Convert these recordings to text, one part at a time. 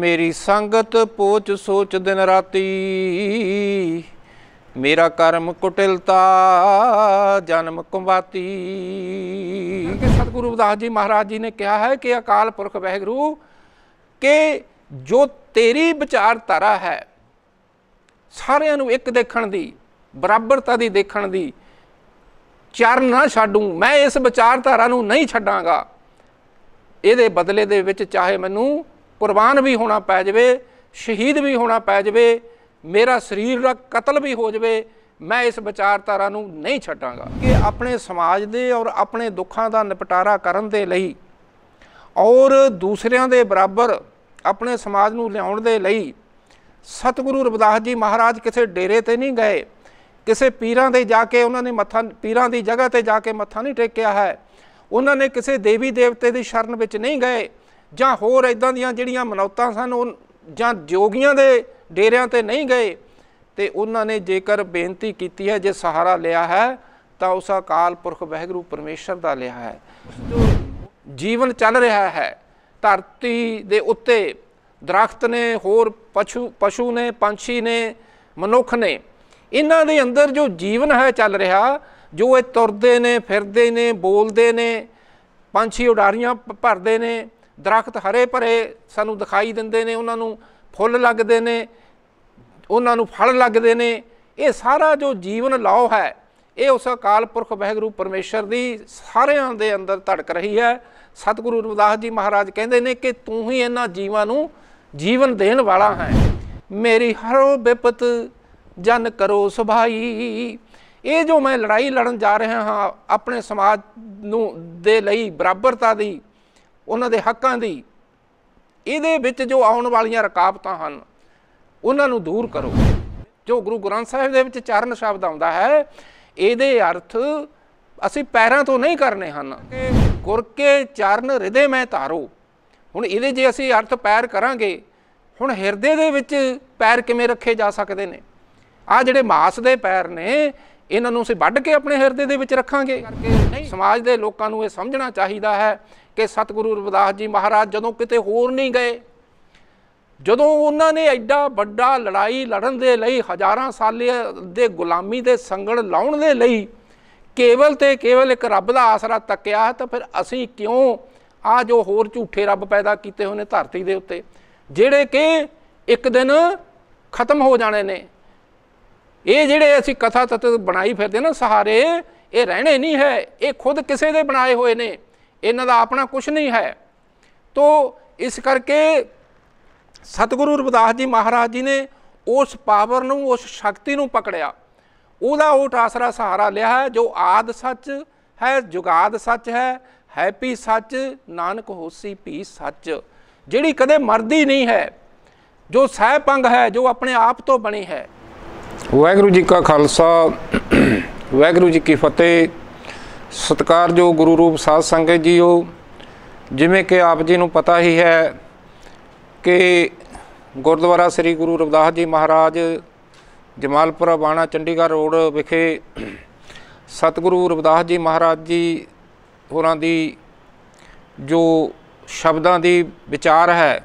ਮੇਰੀ ਸੰਗਤ ਪੋਚ ਸੋਚ ਦਿਨ ਰਾਤੀ ਮੇਰਾ ਕਰਮ ਕੁਟਿਲਤਾ ਜਨਮ ਕੁੰਬਾਤੀ ਕਿ ਸਤਿਗੁਰੂ ਰਵਿਦਾਸ ਜੀ ਮਹਾਰਾਜ ਜੀ ਨੇ ਕਿਹਾ ਹੈ ਕਿ ਅਕਾਲ ਪੁਰਖ ਵਹਿਗੁਰੂ ਕਿ ਜੋ ਤੇਰੀ ਵਿਚਾਰ ਤਾਰਾ ਹੈ ਸਾਰਿਆਂ ਨੂੰ ਇੱਕ ਦੇਖਣ ਦੀ ਬਰਾਬਰਤਾ ਦੀ ਦੇਖਣ ਦੀ ਚਰ ਨਾ ਛੱਡੂ ਮੈਂ ਇਸ ਵਿਚਾਰ ਤਾਰਾ ਨੂੰ ਨਹੀਂ ਛੱਡਾਂਗਾ ਇਹਦੇ ਬਦਲੇ ਦੇ ਵਿੱਚ ਚਾਹੇ ਮੈਨੂੰ ਕੁਰਬਾਨ ਵੀ ਹੋਣਾ ਪੈ ਜਾਵੇ ਸ਼ਹੀਦ ਵੀ ਹੋਣਾ ਪੈ ਜਾਵੇ ਮੇਰਾ ਸਰੀਰ ਦਾ ਕਤਲ ਵੀ ਹੋ ਜਾਵੇ ਮੈਂ ਇਸ ਵਿਚਾਰਧਾਰਾ ਨੂੰ ਨਹੀਂ ਛੱਡਾਂਗਾ ਕਿ ਆਪਣੇ ਸਮਾਜ ਦੇ ਔਰ ਆਪਣੇ ਦੁੱਖਾਂ ਦਾ ਨਿਪਟਾਰਾ ਕਰਨ ਦੇ ਲਈ ਔਰ ਦੂਸਰਿਆਂ ਦੇ ਬਰਾਬਰ ਆਪਣੇ ਸਮਾਜ ਨੂੰ ਲਿਆਉਣ ਦੇ ਲਈ ਸਤਿਗੁਰੂ ਰਵਿਦਾਸ ਜੀ ਮਹਾਰਾਜ ਕਿਸੇ ਡੇਰੇ ਤੇ ਨਹੀਂ ਗਏ ਕਿਸੇ ਪੀਰਾਂ ਦੇ ਜਾ ਕੇ ਉਹਨਾਂ ਨੇ ਮੱਥਾ ਪੀਰਾਂ ਦੀ ਜਗ੍ਹਾ ਤੇ ਜਾ ਕੇ ਮੱਥਾ ਨਹੀਂ ਟੇਕਿਆ ਹੈ ਉਹਨਾਂ ਨੇ ਕਿਸੇ ਦੇਵੀ ਦੇਵਤੇ ਦੀ ਸ਼ਰਨ ਵਿੱਚ ਨਹੀਂ ਗਏ ਜਾਂ ਹੋਰ ਇਦਾਂ ਦੀਆਂ ਜਿਹੜੀਆਂ ਮਨੌਤਾਂ ਸਨ ਉਹ ਜਾਂ ਜੋਗੀਆਂ ਦੇ ਡੇਰਿਆਂ ਤੇ ਨਹੀਂ ਗਏ ਤੇ ਉਹਨਾਂ ਨੇ ਜੇਕਰ ਬੇਨਤੀ ਕੀਤੀ ਹੈ ਜੇ ਸਹਾਰਾ ਲਿਆ ਹੈ ਤਾਂ ਉਸ ਅਕਾਲ ਪੁਰਖ ਵਹਿਗੁਰੂ ਪਰਮੇਸ਼ਰ ਦਾ ਲਿਆ ਹੈ ਜੋ ਜੀਵਨ ਚੱਲ ਰਿਹਾ ਹੈ ਧਰਤੀ ਦੇ ਉੱਤੇ ਦਰਖਤ ਨੇ ਹੋਰ ਪਸ਼ੂ ਪਸ਼ੂ ਨੇ ਪੰਛੀ ਨੇ ਮਨੁੱਖ ਨੇ ਇਹਨਾਂ ਦੇ ਅੰਦਰ ਜੋ ਜੀਵਨ ਹੈ ਚੱਲ ਰਿਹਾ ਜੋ ਇਹ ਤੁਰਦੇ ਨੇ ਫਿਰਦੇ ਨੇ ਬੋਲਦੇ ਨੇ ਪੰਛੀ ਉਡਾਰੀਆਂ ਭਰਦੇ ਨੇ ਦਰਖਤ ਹਰੇ ਭਰੇ ਸਾਨੂੰ ਦਿਖਾਈ ਦਿੰਦੇ ਨੇ ਉਹਨਾਂ ਨੂੰ ਫੁੱਲ ਲੱਗਦੇ ਨੇ ਉਹਨਾਂ ਨੂੰ ਫਲ ਲੱਗਦੇ ਨੇ ਇਹ ਸਾਰਾ ਜੋ ਜੀਵਨ ਲਾਉ ਹੈ ਇਹ ਉਸ ਅਕਾਲ ਪੁਰਖ ਵਹਿਗੁਰੂ ਪਰਮੇਸ਼ਰ ਦੀ ਸਾਰਿਆਂ ਦੇ ਅੰਦਰ ਧੜਕ ਰਹੀ ਹੈ ਸਤਿਗੁਰੂ ਰਵਿਦਾਸ ਜੀ ਮਹਾਰਾਜ ਕਹਿੰਦੇ ਨੇ ਕਿ ਤੂੰ ਹੀ ਇਹਨਾਂ ਜੀਵਾਂ ਨੂੰ ਜੀਵਨ ਦੇਣ ਵਾਲਾ ਹੈ ਮੇਰੀ ਹਰੋ ਬਿਪਤ ਜਨ ਕਰੋ ਸੁਭਾਈ ਇਹ ਜੋ ਮੈਂ ਲੜਾਈ ਲੜਨ ਜਾ ਰਿਹਾ ਹਾਂ ਆਪਣੇ ਸਮਾਜ ਨੂੰ ਦੇ ਲਈ ਬਰਾਬਰਤਾ ਦੀ ਉਹਨਾਂ ਦੇ ਹੱਕਾਂ ਦੀ ਇਹਦੇ ਵਿੱਚ ਜੋ ਆਉਣ ਵਾਲੀਆਂ ਰਕਾਬਤਾਂ ਹਨ ਉਹਨਾਂ ਨੂੰ ਦੂਰ ਕਰੋ ਜੋ ਗੁਰੂ ਗ੍ਰੰਥ ਸਾਹਿਬ ਦੇ ਵਿੱਚ ਚਰਨ ਸ਼ਬਦ ਆਉਂਦਾ ਹੈ ਇਹਦੇ ਅਰਥ ਅਸੀਂ ਪੈਰਾਂ ਤੋਂ ਨਹੀਂ ਕਰਨੇ ਹਨ ਗੁਰ ਕੇ ਚਰਨ ਹਿਰਦੇ ਮੈਂ ਧਾਰੋ ਹੁਣ ਇਹਦੇ ਜੇ ਅਸੀਂ ਅਰਥ ਪੈਰ ਕਰਾਂਗੇ ਹੁਣ ਹਿਰਦੇ ਦੇ ਵਿੱਚ ਪੈਰ ਕਿਵੇਂ ਰੱਖੇ ਜਾ ਸਕਦੇ ਨੇ ਆ ਜਿਹੜੇ ਮਾਸ ਦੇ ਪੈਰ ਨੇ ਇਹਨਾਂ ਨੂੰ ਅਸੀਂ ਵੱਢ ਕੇ ਆਪਣੇ ਹਿਰਦੇ ਦੇ ਵਿੱਚ ਰੱਖਾਂਗੇ ਸਮਾਜ ਦੇ ਲੋਕਾਂ ਨੂੰ ਇਹ ਸਮਝਣਾ ਚਾਹੀਦਾ ਹੈ ਕਿ ਸਤਿਗੁਰੂ ਰਵਿਦਾਸ ਜੀ ਮਹਾਰਾਜ ਜਦੋਂ ਕਿਤੇ ਹੋਰ ਨਹੀਂ ਗਏ ਜਦੋਂ ਉਹਨਾਂ ਨੇ ਐਡਾ ਵੱਡਾ ਲੜਾਈ ਲੜਨ ਦੇ ਲਈ ਹਜ਼ਾਰਾਂ ਸਾਲੇ ਦੇ ਗੁਲਾਮੀ ਦੇ ਸੰਗਣ ਲਾਉਣ ਦੇ ਲਈ ਕੇਵਲ ਤੇ ਕੇਵਲ ਇੱਕ ਰੱਬ ਦਾ ਆਸਰਾ ਤੱਕਿਆ ਤਾਂ ਫਿਰ ਅਸੀਂ ਕਿਉਂ ਆ ਜੋ ਹੋਰ ਝੂਠੇ ਰੱਬ ਪੈਦਾ ਕੀਤੇ ਹੋਣੇ ਧਰਤੀ ਦੇ ਉੱਤੇ ਜਿਹੜੇ ਕਿ ਇੱਕ ਦਿਨ ਖਤਮ ਹੋ ਜਾਣੇ ਨੇ ਇਹ ਜਿਹੜੇ ਅਸੀਂ ਕਥਾ ਤਤ ਬਣਾਈ ਫਿਰਦੇ ਨਾ ਸਹਾਰੇ ਇਹ ਰਹਿਣੇ ਨਹੀਂ ਹੈ ਇਹ ਖੁਦ ਕਿਸੇ ਦੇ ਬਣਾਏ ਹੋਏ ਨੇ ਇਹਨਾਂ ਦਾ ਆਪਣਾ ਕੁਝ ਨਹੀਂ ਹੈ ਤੋਂ ਇਸ ਕਰਕੇ ਸਤਿਗੁਰੂ ਰਵਿਦਾਸ ਜੀ ਮਹਾਰਾਜ ਜੀ ਨੇ ਉਸ ਪਾਵਰ ਨੂੰ ਉਸ ਸ਼ਕਤੀ ਨੂੰ ਪਕੜਿਆ ਉਹਦਾ ਉਹ ਟਾਸਰਾ ਸਹਾਰਾ ਲਿਆ ਹੈ ਜੋ ਆਦ ਸੱਚ ਹੈ ਜੁਗਾਦ ਸੱਚ ਹੈ ਹੈਪੀ ਸੱਚ ਨਾਨਕ ਹੋਸੀ ਭੀ ਸੱਚ ਜਿਹੜੀ ਕਦੇ ਮਰਦੀ ਨਹੀਂ ਹੈ ਜੋ ਸਹਿਪੰਗ ਹੈ ਜੋ ਆਪਣੇ ਆਪ ਤੋਂ ਬਣੀ ਹੈ ਵਾਹਿਗੁਰੂ ਜੀ ਕਾ ਖਾਲਸਾ ਵਾਹਿਗੁਰੂ ਜੀ ਕੀ ਫਤਿਹ ਸਤਿਕਾਰਯੋਗ ਗੁਰੂ ਰੂਪ ਸਾਧ ਸੰਗਤ ਜੀਓ ਜਿਵੇਂ ਕਿ ਆਪ ਜੀ ਨੂੰ ਪਤਾ ਹੀ ਹੈ ਕਿ ਗੁਰਦੁਆਰਾ ਸ੍ਰੀ ਗੁਰੂ ਰਵਿਦਾਸ ਜੀ ਮਹਾਰਾਜ ਜਮਾਲਪੁਰ ਬਾਣਾ ਚੰਡੀਗੜ੍ਹ ਰੋਡ ਵਿਖੇ ਸਤਿਗੁਰੂ ਰਵਿਦਾਸ ਜੀ ਮਹਾਰਾਜ ਜੀ ਹੋਰਾਂ ਦੀ ਜੋ ਸ਼ਬਦਾਂ ਦੀ ਵਿਚਾਰ ਹੈ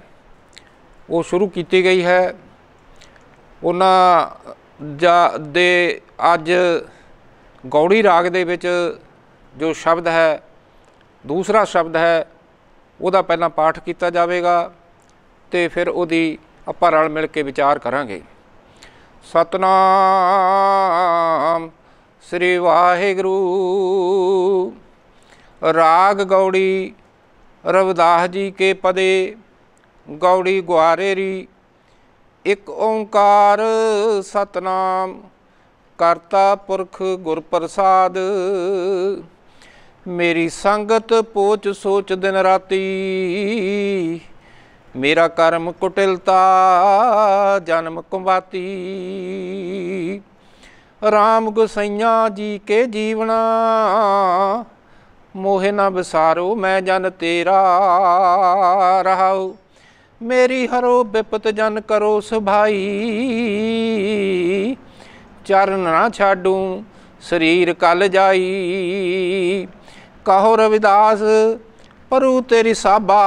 ਉਹ ਸ਼ੁਰੂ ਕੀਤੀ ਗਈ ਹੈ ਉਹਨਾਂ ਦੇ ਅੱਜ ਗੌੜੀ ਰਾਗ ਦੇ ਵਿੱਚ ਜੋ ਸ਼ਬਦ ਹੈ ਦੂਸਰਾ ਸ਼ਬਦ ਹੈ ਉਹਦਾ ਪਹਿਲਾਂ ਪਾਠ ਕੀਤਾ ਜਾਵੇਗਾ ਤੇ ਫਿਰ ਉਹਦੀ ਆਪਾਂ ਰਲ ਮਿਲ ਕੇ ਵਿਚਾਰ ਕਰਾਂਗੇ ਸਤਨਾਮ ਸ੍ਰੀ ਵਾਹਿਗੁਰੂ ਰਾਗ ਗੌੜੀ ਰਵਦਾਸ ਜੀ ਕੇ ਪਦੇ ਗੌੜੀ ਰੀ ਇੱਕ ਓੰਕਾਰ ਸਤਨਾਮ ਕਰਤਾ ਪੁਰਖ ਗੁਰਪ੍ਰਸਾਦ ਮੇਰੀ ਸੰਗਤ ਪੋਚ ਸੋਚ ਦਿਨ ਰਾਤੀ ਮੇਰਾ ਕਰਮ ਕੁਟਿਲਤਾ ਜਨਮ ਕੁੰਬਾਤੀ RAM ਗੁਸਈਆਂ ਜੀ ਕੇ ਜੀਵਣਾ ਮੋਹਿ ਨਾ ਵਿਸਾਰੋ ਮੈਂ ਜਨ ਤੇਰਾ ਰਹਾਉ ਮੇਰੀ ਹਰੋ ਬਿਪਤ ਜਨ ਕਰੋ ਸੁਭਾਈ ਚਰਨ ਨਾ ਛਾਡੂ ਸਰੀਰ ਕਲ ਜਾਈ ਕਹੋ ਰਵਿਦਾਸ ਪਰੂ ਤੇਰੀ ਸਾਬਾ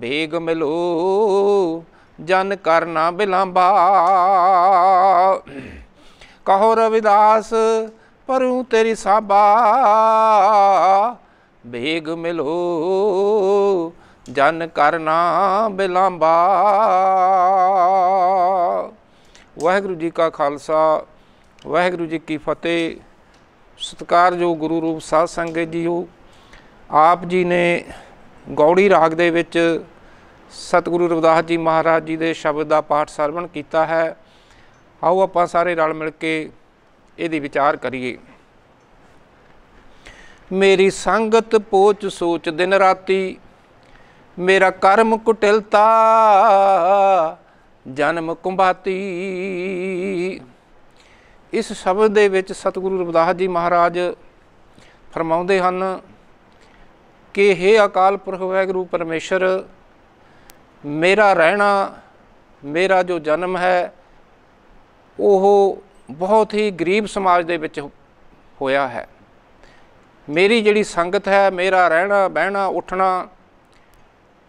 ਬੇਗ ਮਿਲੂ ਜਨ ਕਰਨਾ ਬਿਲੰਬਾ ਕਹੋ ਰਵਿਦਾਸ ਪਰੂ ਤੇਰੀ ਸਾਬਾ ਬੇਗ ਮਿਲੋ ਜਨ ਕਰਨਾ ਬਿਲੰਬਾ ਵਾਹਿਗੁਰੂ ਜੀ ਕਾ ਖਾਲਸਾ ਵਾਹਿਗੁਰੂ ਜੀ ਕੀ ਫਤਿਹ ਸਤਿਕਾਰਯੋਗ ਗੁਰੂ ਰੂਪ ਸਾਧ ਸੰਗਤ ਜੀਓ ਆਪ ਜੀ ਨੇ ਗੌੜੀ ਰਾਗ ਦੇ ਵਿੱਚ ਸਤਿਗੁਰੂ ਰਵਿਦਾਸ ਜੀ ਮਹਾਰਾਜ ਜੀ ਦੇ ਸ਼ਬਦ ਦਾ ਪਾਠ ਸਰਵਣ ਕੀਤਾ ਹੈ ਆਓ ਆਪਾਂ ਸਾਰੇ ਰਲ ਮਿਲ ਕੇ ਇਹਦੀ ਵਿਚਾਰ ਕਰੀਏ ਮੇਰੀ ਸੰਗਤ ਪੋਚ ਸੋਚ ਦਿਨ ਰਾਤੀ ਮੇਰਾ ਕਰਮ ਕੁਟਿਲਤਾ ਜਨਮ ਕੁੰਭਾਤੀ ਇਸ ਸ਼ਬਦ ਦੇ ਵਿੱਚ ਸਤਿਗੁਰੂ ਰਵਿਦਾਸ ਜੀ ਮਹਾਰਾਜ ਫਰਮਾਉਂਦੇ ਹਨ ਕਿ हे ਅਕਾਲ ਪੁਰਖ ਵਾਹਿਗੁਰੂ ਪਰਮੇਸ਼ਰ ਮੇਰਾ ਰਹਿਣਾ ਮੇਰਾ ਜੋ ਜਨਮ ਹੈ ਉਹ ਬਹੁਤ ਹੀ ਗਰੀਬ ਸਮਾਜ ਦੇ ਵਿੱਚ ਹੋਇਆ ਹੈ ਮੇਰੀ ਜਿਹੜੀ ਸੰਗਤ ਹੈ ਮੇਰਾ ਰਹਿਣਾ ਬਹਿਣਾ ਉੱਠਣਾ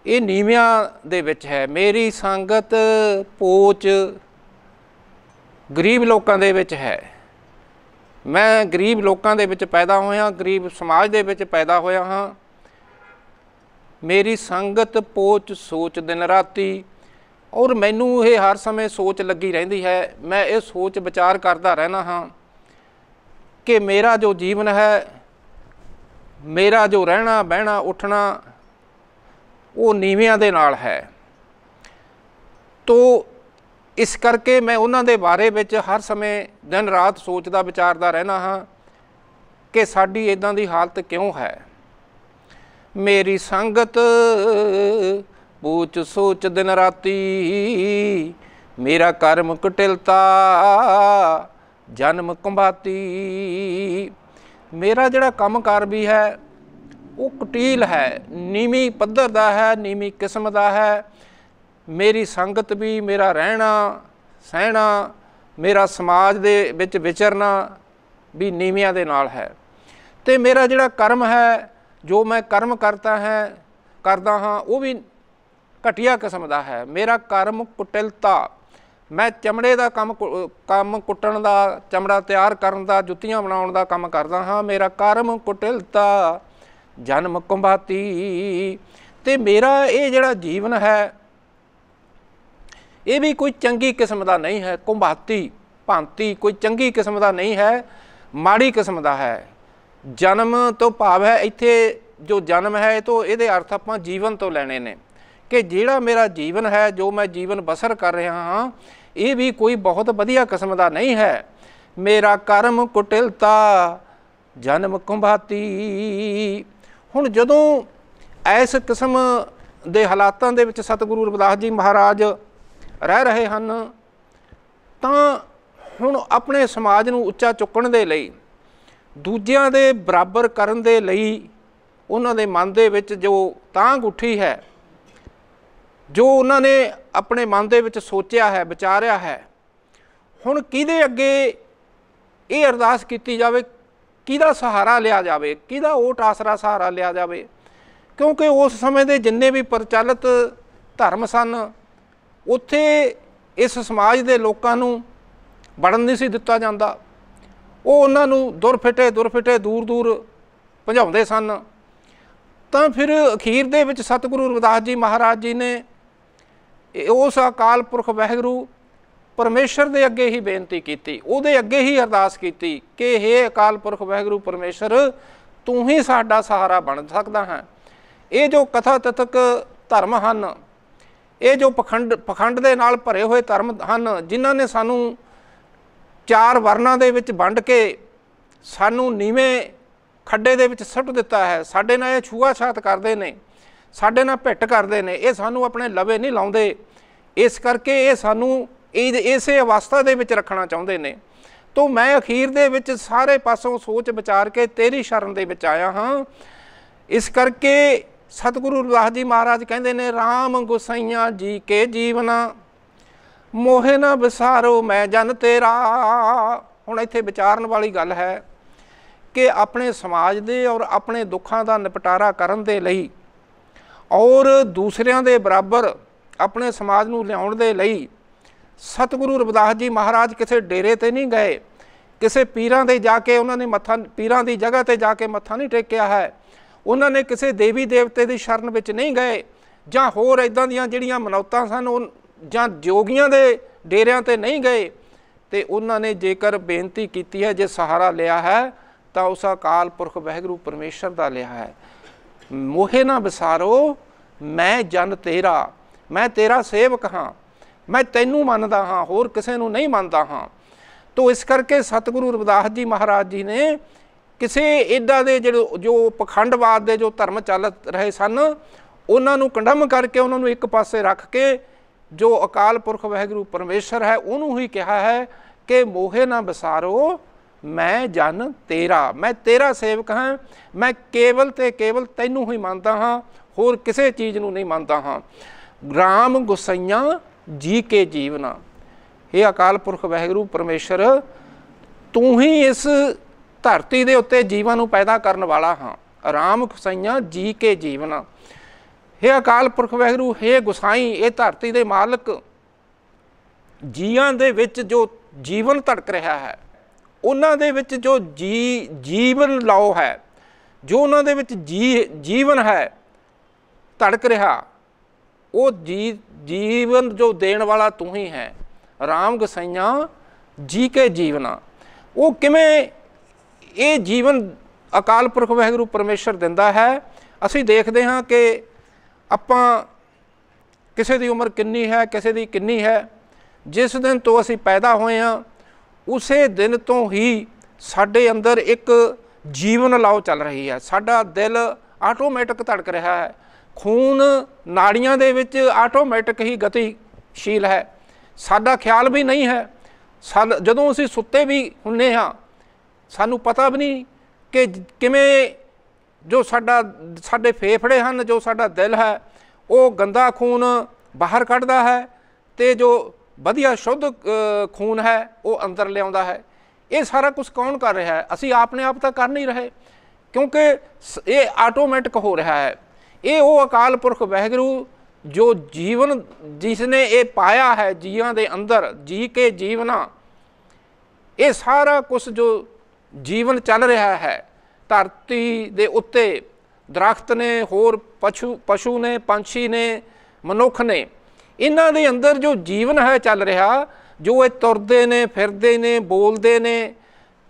ਇਹ ਨੀਵਿਆਂ ਦੇ ਵਿੱਚ ਹੈ ਮੇਰੀ ਸੰਗਤ ਪੋਚ ਗਰੀਬ ਲੋਕਾਂ ਦੇ ਵਿੱਚ ਹੈ ਮੈਂ ਗਰੀਬ ਲੋਕਾਂ ਦੇ ਵਿੱਚ ਪੈਦਾ ਹੋਇਆ ਗਰੀਬ ਸਮਾਜ ਦੇ ਵਿੱਚ ਪੈਦਾ ਹੋਇਆ ਹਾਂ ਮੇਰੀ ਸੰਗਤ ਪੋਚ ਸੋਚ ਦਿਨ ਰਾਤੀ ਔਰ ਮੈਨੂੰ ਇਹ ਹਰ ਸਮੇਂ ਸੋਚ ਲੱਗੀ ਰਹਿੰਦੀ ਹੈ ਮੈਂ ਇਹ ਸੋਚ ਵਿਚਾਰ ਕਰਦਾ ਰਹਿਣਾ ਹਾਂ ਕਿ ਮੇਰਾ ਜੋ ਜੀਵਨ ਹੈ ਮੇਰਾ ਜੋ ਰਹਿਣਾ ਬਹਿਣਾ ਉੱਠਣਾ ਉਹ ਨੀਵਿਆਂ ਦੇ ਨਾਲ ਹੈ ਤੋ ਇਸ ਕਰਕੇ ਮੈਂ ਉਹਨਾਂ ਦੇ ਬਾਰੇ ਵਿੱਚ ਹਰ ਸਮੇਂ ਦਿਨ ਰਾਤ ਸੋਚਦਾ ਵਿਚਾਰਦਾ ਰਹਿਣਾ ਹਾਂ ਕਿ ਸਾਡੀ ਇਦਾਂ ਦੀ ਹਾਲਤ ਕਿਉਂ ਹੈ ਮੇਰੀ ਸੰਗਤ ਪੂਛ ਸੋਚ ਦਿਨ ਰਾਤੀ ਮੇਰਾ ਕਰਮ ਕਟਿਲਤਾ ਜਨਮ ਕੰਬਾਤੀ ਮੇਰਾ ਜਿਹੜਾ ਕੰਮਕਾਰ ਵੀ ਹੈ ਉਹ ਕਟੀਲ ਹੈ ਨੀਵੀਂ ਪੱਧਰ ਦਾ ਹੈ ਨੀਵੀਂ ਕਿਸਮ ਦਾ ਹੈ ਮੇਰੀ ਸੰਗਤ ਵੀ ਮੇਰਾ ਰਹਿਣਾ ਸਹਿਣਾ ਮੇਰਾ ਸਮਾਜ ਦੇ ਵਿੱਚ ਵਿਚਰਨਾ ਵੀ ਨੀਵਿਆਂ ਦੇ ਨਾਲ ਹੈ ਤੇ ਮੇਰਾ ਜਿਹੜਾ ਕਰਮ ਹੈ ਜੋ ਮੈਂ ਕਰਮ ਕਰਤਾ ਹੈ ਕਰਦਾ ਹਾਂ ਉਹ ਵੀ ਘਟਿਆ ਕਿਸਮ ਦਾ ਹੈ ਮੇਰਾ ਕਰਮ ਕੁਟਿਲਤਾ ਮੈਂ ਚਮੜੇ ਦਾ ਕੰਮ ਕੰਮ ਕੁੱਟਣ ਦਾ ਚਮੜਾ ਤਿਆਰ ਕਰਨ ਦਾ ਜੁੱਤੀਆਂ ਬਣਾਉਣ ਦਾ ਕੰਮ ਕਰਦਾ ਹਾਂ ਮੇਰਾ ਕਰਮ ਕੁਟਿਲਤਾ ਜਨਮ ਕੁੰਭਾਤੀ ਤੇ ਮੇਰਾ ਇਹ ਜਿਹੜਾ ਜੀਵਨ ਹੈ ਇਹ ਵੀ ਕੋਈ ਚੰਗੀ ਕਿਸਮ ਦਾ ਨਹੀਂ ਹੈ ਕੁੰਭਾਤੀ ਭਾਂਤੀ ਕੋਈ ਚੰਗੀ ਕਿਸਮ ਦਾ ਨਹੀਂ ਹੈ ਮਾੜੀ ਕਿਸਮ ਦਾ ਹੈ ਜਨਮ ਤੋਂ ਭਾਵ ਹੈ ਇੱਥੇ ਜੋ ਜਨਮ ਹੈ ਇਹ ਤੋਂ ਇਹਦੇ ਅਰਥ ਆਪਾਂ ਜੀਵਨ ਤੋਂ ਲੈਣੇ ਨੇ ਕਿ ਜਿਹੜਾ ਮੇਰਾ ਜੀਵਨ ਹੈ ਜੋ ਮੈਂ ਜੀਵਨ ਬਸਰ ਕਰ ਰਿਹਾ ਹਾਂ ਇਹ ਵੀ ਕੋਈ ਬਹੁਤ ਵਧੀਆ ਕਿਸਮ ਦਾ ਨਹੀਂ ਹੈ ਮੇਰਾ ਕਰਮ ਕੁਟਿਲਤਾ ਜਨਮ ਕੁੰਭਾਤੀ ਹੁਣ ਜਦੋਂ ਐਸ ਕਿਸਮ ਦੇ ਹਾਲਾਤਾਂ ਦੇ ਵਿੱਚ ਸਤਿਗੁਰੂ ਰਵਿਦਾਸ ਜੀ ਮਹਾਰਾਜ ਰਹਿ ਰਹੇ ਹਨ ਤਾਂ ਹੁਣ ਆਪਣੇ ਸਮਾਜ ਨੂੰ ਉੱਚਾ ਚੁੱਕਣ ਦੇ ਲਈ ਦੂਜਿਆਂ ਦੇ ਬਰਾਬਰ ਕਰਨ ਦੇ ਲਈ ਉਹਨਾਂ ਦੇ ਮਨ ਦੇ ਵਿੱਚ ਜੋ ਤਾਂ ਗੁੱਠੀ ਹੈ ਜੋ ਉਹਨਾਂ ਨੇ ਆਪਣੇ ਮਨ ਦੇ ਵਿੱਚ ਸੋਚਿਆ ਹੈ ਵਿਚਾਰਿਆ ਹੈ ਹੁਣ ਕਿਹਦੇ ਅੱਗੇ ਇਹ ਅਰਦਾਸ ਕੀਤੀ ਜਾਵੇ ਕਿਹਦਾ ਸਹਾਰਾ ਲਿਆ ਜਾਵੇ ਕਿਹਦਾ ਓਟ ਆਸਰਾ ਸਹਾਰਾ ਲਿਆ ਜਾਵੇ ਕਿਉਂਕਿ ਉਸ ਸਮੇਂ ਦੇ ਜਿੰਨੇ ਵੀ ਪ੍ਰਚਲਿਤ ਧਰਮ ਸਨ ਉੱਥੇ ਇਸ ਸਮਾਜ ਦੇ ਲੋਕਾਂ ਨੂੰ ਵੜਨ ਨਹੀਂ ਸੀ ਦਿੱਤਾ ਜਾਂਦਾ ਉਹ ਉਹਨਾਂ ਨੂੰ ਦੁਰਫਿੱਟੇ ਦੁਰਫਿੱਟੇ ਦੂਰ ਦੂਰ ਭਜਾਉਂਦੇ ਸਨ ਤਾਂ ਫਿਰ ਅਖੀਰ ਦੇ ਵਿੱਚ ਸਤਿਗੁਰੂ ਰਵਿਦਾਸ ਜੀ ਮਹਾਰਾਜ ਜੀ ਨੇ ਉਸ ਅਕਾਲ ਪੁਰਖ ਵਹਿਗੁਰੂ ਪਰਮੇਸ਼ਰ ਦੇ ਅੱਗੇ ਹੀ ਬੇਨਤੀ ਕੀਤੀ ਉਹਦੇ ਅੱਗੇ ਹੀ ਅਰਦਾਸ ਕੀਤੀ ਕਿ हे ਅਕਾਲ ਪੁਰਖ ਵਹਿਗੁਰੂ ਪਰਮੇਸ਼ਰ ਤੂੰ ਹੀ ਸਾਡਾ ਸਹਾਰਾ ਬਣ ਸਕਦਾ ਹੈ ਇਹ ਜੋ ਕਥਾ ਤਤਕ ਧਰਮ ਹਨ ਇਹ ਜੋ ਪਖੰਡ ਪਖੰਡ ਦੇ ਨਾਲ ਭਰੇ ਹੋਏ ਧਰਮ ਹਨ ਜਿਨ੍ਹਾਂ ਨੇ ਸਾਨੂੰ ਚਾਰ ਵਰਨਾਂ ਦੇ ਵਿੱਚ ਵੰਡ ਕੇ ਸਾਨੂੰ ਨੀਵੇਂ ਖੱਡੇ ਦੇ ਵਿੱਚ ਸੱਟ ਦਿੱਤਾ ਹੈ ਸਾਡੇ ਨਾਲ ਇਹ ਛੂਆਛਾਤ ਕਰਦੇ ਨੇ ਸਾਡੇ ਨਾਲ ਭਿੱਟ ਕਰਦੇ ਨੇ ਇਹ ਸਾਨੂੰ ਆਪਣੇ ਲਵੇ ਨਹੀਂ ਲਾਉਂਦੇ ਇਸ ਕਰਕੇ ਇਹ ਸਾਨੂੰ ਇਹ ਇਸੇ ਅਵਸਥਾ ਦੇ ਵਿੱਚ ਰੱਖਣਾ ਚਾਹੁੰਦੇ ਨੇ ਤੋਂ ਮੈਂ ਅਖੀਰ ਦੇ ਵਿੱਚ ਸਾਰੇ ਪਾਸੋਂ ਸੋਚ ਵਿਚਾਰ ਕੇ ਤੇਰੀ ਸ਼ਰਨ ਦੇ ਵਿੱਚ ਆਇਆ ਹਾਂ ਇਸ ਕਰਕੇ ਸਤਿਗੁਰੂ ਰਵਿਦਾਸ ਜੀ ਮਹਾਰਾਜ ਕਹਿੰਦੇ ਨੇ RAM ਗੁਸਈਆ ਜੀ ਕੇ ਜੀਵਨਾ ਮੋਹਿ ਨ ਬਸਾਰੋ ਮੈਂ ਜਨ ਤੇਰਾ ਹੁਣ ਇੱਥੇ ਵਿਚਾਰਨ ਵਾਲੀ ਗੱਲ ਹੈ ਕਿ ਆਪਣੇ ਸਮਾਜ ਦੇ ਔਰ ਆਪਣੇ ਦੁੱਖਾਂ ਦਾ ਨਿਪਟਾਰਾ ਕਰਨ ਦੇ ਲਈ ਔਰ ਦੂਸਰਿਆਂ ਦੇ ਬਰਾਬਰ ਆਪਣੇ ਸਮਾਜ ਨੂੰ ਲਿਆਉਣ ਦੇ ਲਈ ਸਤਿਗੁਰੂ ਰਵਿਦਾਸ ਜੀ ਮਹਾਰਾਜ ਕਿਸੇ ਡੇਰੇ ਤੇ ਨਹੀਂ ਗਏ ਕਿਸੇ ਪੀਰਾਂ ਦੇ ਜਾ ਕੇ ਉਹਨਾਂ ਨੇ ਮੱਥਾ ਪੀਰਾਂ ਦੀ ਜਗ੍ਹਾ ਤੇ ਜਾ ਕੇ ਮੱਥਾ ਨਹੀਂ ਟੇਕਿਆ ਹੈ ਉਹਨਾਂ ਨੇ ਕਿਸੇ ਦੇਵੀ ਦੇਵਤੇ ਦੀ ਸ਼ਰਨ ਵਿੱਚ ਨਹੀਂ ਗਏ ਜਾਂ ਹੋਰ ਇਦਾਂ ਦੀਆਂ ਜਿਹੜੀਆਂ ਮਨੌਤਾਂ ਸਨ ਉਹ ਜਾਂ ਜੋਗੀਆਂ ਦੇ ਡੇਰਿਆਂ ਤੇ ਨਹੀਂ ਗਏ ਤੇ ਉਹਨਾਂ ਨੇ ਜੇਕਰ ਬੇਨਤੀ ਕੀਤੀ ਹੈ ਜੇ ਸਹਾਰਾ ਲਿਆ ਹੈ ਤਾਂ ਉਸ ਅਕਾਲ ਪੁਰਖ ਵਹਿਗੁਰੂ ਪਰਮੇਸ਼ਰ ਦਾ ਲਿਆ ਹੈ ਮੋਹੇ ਨਾ ਵਿਸਾਰੋ ਮੈਂ ਜਨ ਤੇਰਾ ਮੈਂ ਤੇਰਾ ਸੇਵਕ ਹਾਂ ਮੈਂ ਤੈਨੂੰ ਮੰਨਦਾ ਹਾਂ ਹੋਰ ਕਿਸੇ ਨੂੰ ਨਹੀਂ ਮੰਨਦਾ ਹਾਂ ਤੋਂ ਇਸ ਕਰਕੇ ਸਤਿਗੁਰੂ ਰਵਿਦਾਸ ਜੀ ਮਹਾਰਾਜ ਜੀ ਨੇ ਕਿਸੇ ਇਦਾਂ ਦੇ ਜਿਹੜੇ ਜੋ ਪਖੰਡਵਾਦ ਦੇ ਜੋ ਧਰਮ ਚੱਲ ਰਹੇ ਸਨ ਉਹਨਾਂ ਨੂੰ ਕੰਡਮ ਕਰਕੇ ਉਹਨਾਂ ਨੂੰ ਇੱਕ ਪਾਸੇ ਰੱਖ ਕੇ ਜੋ ਅਕਾਲ ਪੁਰਖ ਵਾਹਿਗੁਰੂ ਪਰਮੇਸ਼ਰ ਹੈ ਉਹਨੂੰ ਹੀ ਕਿਹਾ ਹੈ ਕਿ ਮੋਹੇ ਨਾ ਬਸਾਰੋ ਮੈਂ ਜਨ ਤੇਰਾ ਮੈਂ ਤੇਰਾ ਸੇਵਕ ਹਾਂ ਮੈਂ ਕੇਵਲ ਤੇ ਕੇਵਲ ਤੈਨੂੰ ਹੀ ਮੰਨਦਾ ਹਾਂ ਹੋਰ ਕਿਸੇ ਚੀਜ਼ ਨੂੰ ਨਹੀਂ ਮੰਨਦਾ ਹਾਂ ਗ੍ਰਾਮ ਗੁਸਈਆਂ ਜੀ ਕੇ ਜੀਵਨਾ ਇਹ ਅਕਾਲ ਪੁਰਖ ਵਾਹਿਗੁਰੂ ਪਰਮੇਸ਼ਰ ਤੂੰ ਹੀ ਇਸ ਧਰਤੀ ਦੇ ਉੱਤੇ ਜੀਵਾਂ ਨੂੰ ਪੈਦਾ ਕਰਨ ਵਾਲਾ ਹਾਂ ਆਰਾਮ ਖਸਈਆ ਜੀ ਕੇ ਜੀਵਨਾ ਹੈ ਅਕਾਲ ਪੁਰਖ ਵਹਿਰੂ ਹੈ ਗੁਸਾਈ ਇਹ ਧਰਤੀ ਦੇ ਮਾਲਕ ਜੀਆਂ ਦੇ ਵਿੱਚ ਜੋ ਜੀਵਨ ਧੜਕ ਰਿਹਾ ਹੈ ਉਹਨਾਂ ਦੇ ਵਿੱਚ ਜੋ ਜੀ ਜੀਵਨ ਲਾਉ ਹੈ ਜੋ ਉਹਨਾਂ ਦੇ ਵਿੱਚ ਜੀ ਜੀਵਨ ਹੈ ਧੜਕ ਰਿਹਾ ਉਹ ਜੀ ਜੀਵਨ ਜੋ ਦੇਣ ਵਾਲਾ ਤੂੰ ਹੀ ਹੈ ਆਰਾਮ ਗਸਈਆ ਜੀ ਕੇ ਜੀਵਨਾ ਉਹ ਕਿਵੇਂ ਇਹ ਜੀਵਨ ਅਕਾਲ ਪੁਰਖ ਵਾਹਿਗੁਰੂ ਪਰਮੇਸ਼ਰ ਦਿੰਦਾ ਹੈ ਅਸੀਂ ਦੇਖਦੇ ਹਾਂ ਕਿ ਆਪਾਂ ਕਿਸੇ ਦੀ ਉਮਰ ਕਿੰਨੀ ਹੈ ਕਿਸੇ ਦੀ ਕਿੰਨੀ ਹੈ ਜਿਸ ਦਿਨ ਤੋਂ ਅਸੀਂ ਪੈਦਾ ਹੋਏ ਹਾਂ ਉਸੇ ਦਿਨ ਤੋਂ ਹੀ ਸਾਡੇ ਅੰਦਰ ਇੱਕ ਜੀਵਨ ਲਾਓ ਚੱਲ ਰਹੀ ਹੈ ਸਾਡਾ ਦਿਲ ਆਟੋਮੈਟਿਕ ਧੜਕ ਰਿਹਾ ਹੈ ਖੂਨ ਨਾੜੀਆਂ ਦੇ ਵਿੱਚ ਆਟੋਮੈਟਿਕ ਹੀ ਗਤੀਸ਼ੀਲ ਹੈ ਸਾਡਾ ਖਿਆਲ ਵੀ ਨਹੀਂ ਹੈ ਜਦੋਂ ਅਸੀਂ ਸੁੱਤੇ ਵੀ ਹੁੰਨੇ ਹਾਂ ਸਾਨੂੰ ਪਤਾ ਵੀ ਨਹੀਂ ਕਿ ਕਿਵੇਂ ਜੋ ਸਾਡਾ ਸਾਡੇ ਫੇਫੜੇ ਹਨ ਜੋ ਸਾਡਾ ਦਿਲ ਹੈ ਉਹ ਗੰਦਾ ਖੂਨ ਬਾਹਰ ਕੱਢਦਾ ਹੈ ਤੇ ਜੋ ਵਧੀਆ ਸ਼ੁੱਧ ਖੂਨ ਹੈ ਉਹ ਅੰਦਰ ਲਿਆਉਂਦਾ ਹੈ ਇਹ ਸਾਰਾ ਕੁਝ ਕੌਣ ਕਰ ਰਿਹਾ ਹੈ ਅਸੀਂ ਆਪਣੇ ਆਪ ਤਾਂ ਕਰ ਨਹੀਂ ਰਹੇ ਕਿਉਂਕਿ ਇਹ ਆਟੋਮੈਟਿਕ ਹੋ ਰਿਹਾ ਹੈ ਇਹ ਉਹ ਅਕਾਲ ਪੁਰਖ ਵਹਿਗੁਰੂ ਜੋ ਜੀਵਨ ਜਿਸ ਨੇ ਇਹ ਪਾਇਆ ਹੈ ਜੀਵਾਂ ਦੇ ਅੰਦਰ ਜੀ ਕੇ ਜੀਵਨਾ ਇਹ ਸਾਰਾ ਕੁਝ ਜੋ ਜੀਵਨ ਚੱਲ ਰਿਹਾ ਹੈ ਧਰਤੀ ਦੇ ਉੱਤੇ ਦਰਖਤ ਨੇ ਹੋਰ ਪਸ਼ੂ ਪਸ਼ੂ ਨੇ ਪੰਛੀ ਨੇ ਮਨੁੱਖ ਨੇ ਇਹਨਾਂ ਦੇ ਅੰਦਰ ਜੋ ਜੀਵਨ ਹੈ ਚੱਲ ਰਿਹਾ ਜੋ ਇਹ ਤੁਰਦੇ ਨੇ ਫਿਰਦੇ ਨੇ ਬੋਲਦੇ ਨੇ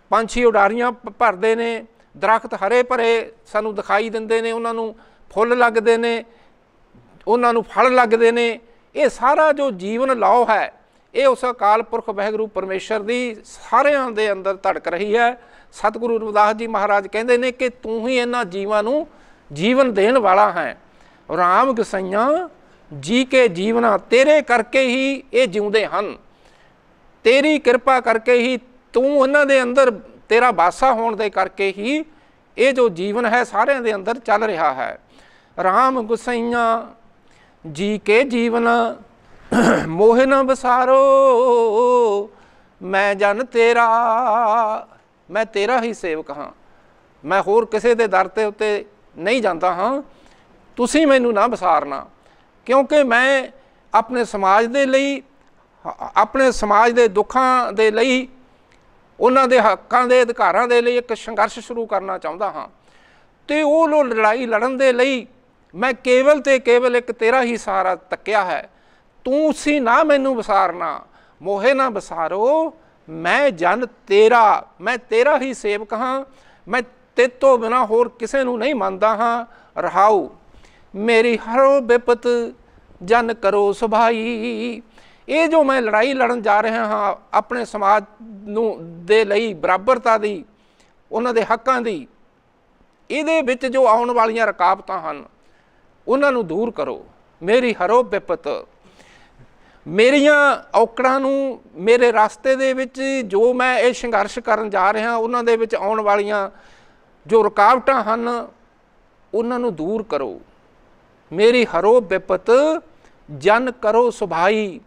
ਪੰਛੀ ਉਡਾਰੀਆਂ ਭਰਦੇ ਨੇ ਦਰਖਤ ਹਰੇ ਭਰੇ ਸਾਨੂੰ ਦਿਖਾਈ ਦਿੰਦੇ ਨੇ ਉਹਨਾਂ ਨੂੰ ਫੁੱਲ ਲੱਗਦੇ ਨੇ ਉਹਨਾਂ ਨੂੰ ਫਲ ਲੱਗਦੇ ਨੇ ਇਹ ਸਾਰਾ ਜੋ ਜੀਵਨ ਲਾਓ ਹੈ ਇਹ ਉਸ ਅਕਾਲ ਪੁਰਖ ਵਹਿਗੁਰੂ ਪਰਮੇਸ਼ਰ ਦੀ ਸਾਰਿਆਂ ਦੇ ਅੰਦਰ ਧੜਕ ਰਹੀ ਹੈ ਸਤਿਗੁਰੂ ਰਵਿਦਾਸ ਜੀ ਮਹਾਰਾਜ ਕਹਿੰਦੇ ਨੇ ਕਿ ਤੂੰ ਹੀ ਇਹਨਾਂ ਜੀਵਾਂ ਨੂੰ ਜੀਵਨ ਦੇਣ ਵਾਲਾ ਹੈ ਰਾਮ ਗਸਈਆਂ ਜੀ ਕੇ ਜੀਵਨਾ ਤੇਰੇ ਕਰਕੇ ਹੀ ਇਹ ਜਿਉਂਦੇ ਹਨ ਤੇਰੀ ਕਿਰਪਾ ਕਰਕੇ ਹੀ ਤੂੰ ਉਹਨਾਂ ਦੇ ਅੰਦਰ ਤੇਰਾ ਵਾਸਾ ਹੋਣ ਦੇ ਕਰਕੇ ਹੀ ਇਹ ਜੋ ਜੀਵਨ ਹੈ ਸਾਰਿਆਂ ਦੇ ਅੰਦਰ ਚੱਲ ਰਿਹਾ ਹੈ ਰਾਮ ਗੁਸਈਆਂ ਜੀ ਕੇ ਜੀਵਨ ਮੋਹ ਨ ਬਸਾਰੋ ਮੈਂ ਜਨ ਤੇਰਾ ਮੈਂ ਤੇਰਾ ਹੀ ਸੇਵਕ ਹਾਂ ਮੈਂ ਹੋਰ ਕਿਸੇ ਦੇ ਦਰ ਤੇ ਉੱਤੇ ਨਹੀਂ ਜਾਂਦਾ ਹਾਂ ਤੁਸੀਂ ਮੈਨੂੰ ਨਾ ਵਿਸਾਰਨਾ ਕਿਉਂਕਿ ਮੈਂ ਆਪਣੇ ਸਮਾਜ ਦੇ ਲਈ ਆਪਣੇ ਸਮਾਜ ਦੇ ਦੁੱਖਾਂ ਦੇ ਲਈ ਉਹਨਾਂ ਦੇ ਹੱਕਾਂ ਦੇ ਅਧਿਕਾਰਾਂ ਦੇ ਲਈ ਇੱਕ ਸੰਘਰਸ਼ ਸ਼ੁਰੂ ਕਰਨਾ ਚਾਹੁੰਦਾ ਹਾਂ ਤੇ ਉਹ ਲੋ ਲੜਾਈ ਲੜਨ ਦੇ ਲਈ ਮੈਂ ਕੇਵਲ ਤੇ ਕੇਵਲ ਇੱਕ ਤੇਰਾ ਹੀ ਸਹਾਰਾ ਤੱਕਿਆ ਹੈ ਤੂੰ ਸੀ ਨਾ ਮੈਨੂੰ ਵਿਸਾਰਨਾ ਮੋਹੇ ਨਾ ਬਸਾਰੋ ਮੈਂ ਜਨ ਤੇਰਾ ਮੈਂ ਤੇਰਾ ਹੀ ਸੇਵਕ ਹਾਂ ਮੈਂ ਤੋਂ ਬਿਨਾ ਹੋਰ ਕਿਸੇ ਨੂੰ ਨਹੀਂ ਮੰਨਦਾ ਹਾਂ ਰਹਾਉ ਮੇਰੀ ਹਰੋ ਬਿਪਤ ਜਨ ਕਰੋ ਸੁਭਾਈ ਇਹ ਜੋ ਮੈਂ ਲੜਾਈ ਲੜਨ ਜਾ ਰਿਹਾ ਹਾਂ ਆਪਣੇ ਸਮਾਜ ਨੂੰ ਦੇ ਲਈ ਬਰਾਬਰਤਾ ਦੀ ਉਹਨਾਂ ਦੇ ਹੱਕਾਂ ਦੀ ਇਹਦੇ ਵਿੱਚ ਜੋ ਆਉਣ ਵਾਲੀਆਂ ਰਕਾਬਤਾਂ ਹਨ ਉਹਨਾਂ ਨੂੰ ਦੂਰ ਕਰੋ ਮੇਰੀ ਹਰੋ ਬਿਪਤ ਮੇਰੀਆਂ ਔਕੜਾਂ ਨੂੰ ਮੇਰੇ ਰਸਤੇ ਦੇ ਵਿੱਚ ਜੋ ਮੈਂ ਇਹ ਸੰਘਰਸ਼ ਕਰਨ ਜਾ ਰਿਹਾ ਉਹਨਾਂ ਦੇ ਵਿੱਚ ਆਉਣ ਵਾਲੀਆਂ ਜੋ ਰੁਕਾਵਟਾਂ ਹਨ ਉਹਨਾਂ ਨੂੰ ਦੂਰ ਕਰੋ ਮੇਰੀ ਹਰੋ ਬਿਪਤ ਜਨ ਕਰੋ ਸੁਭਾਈ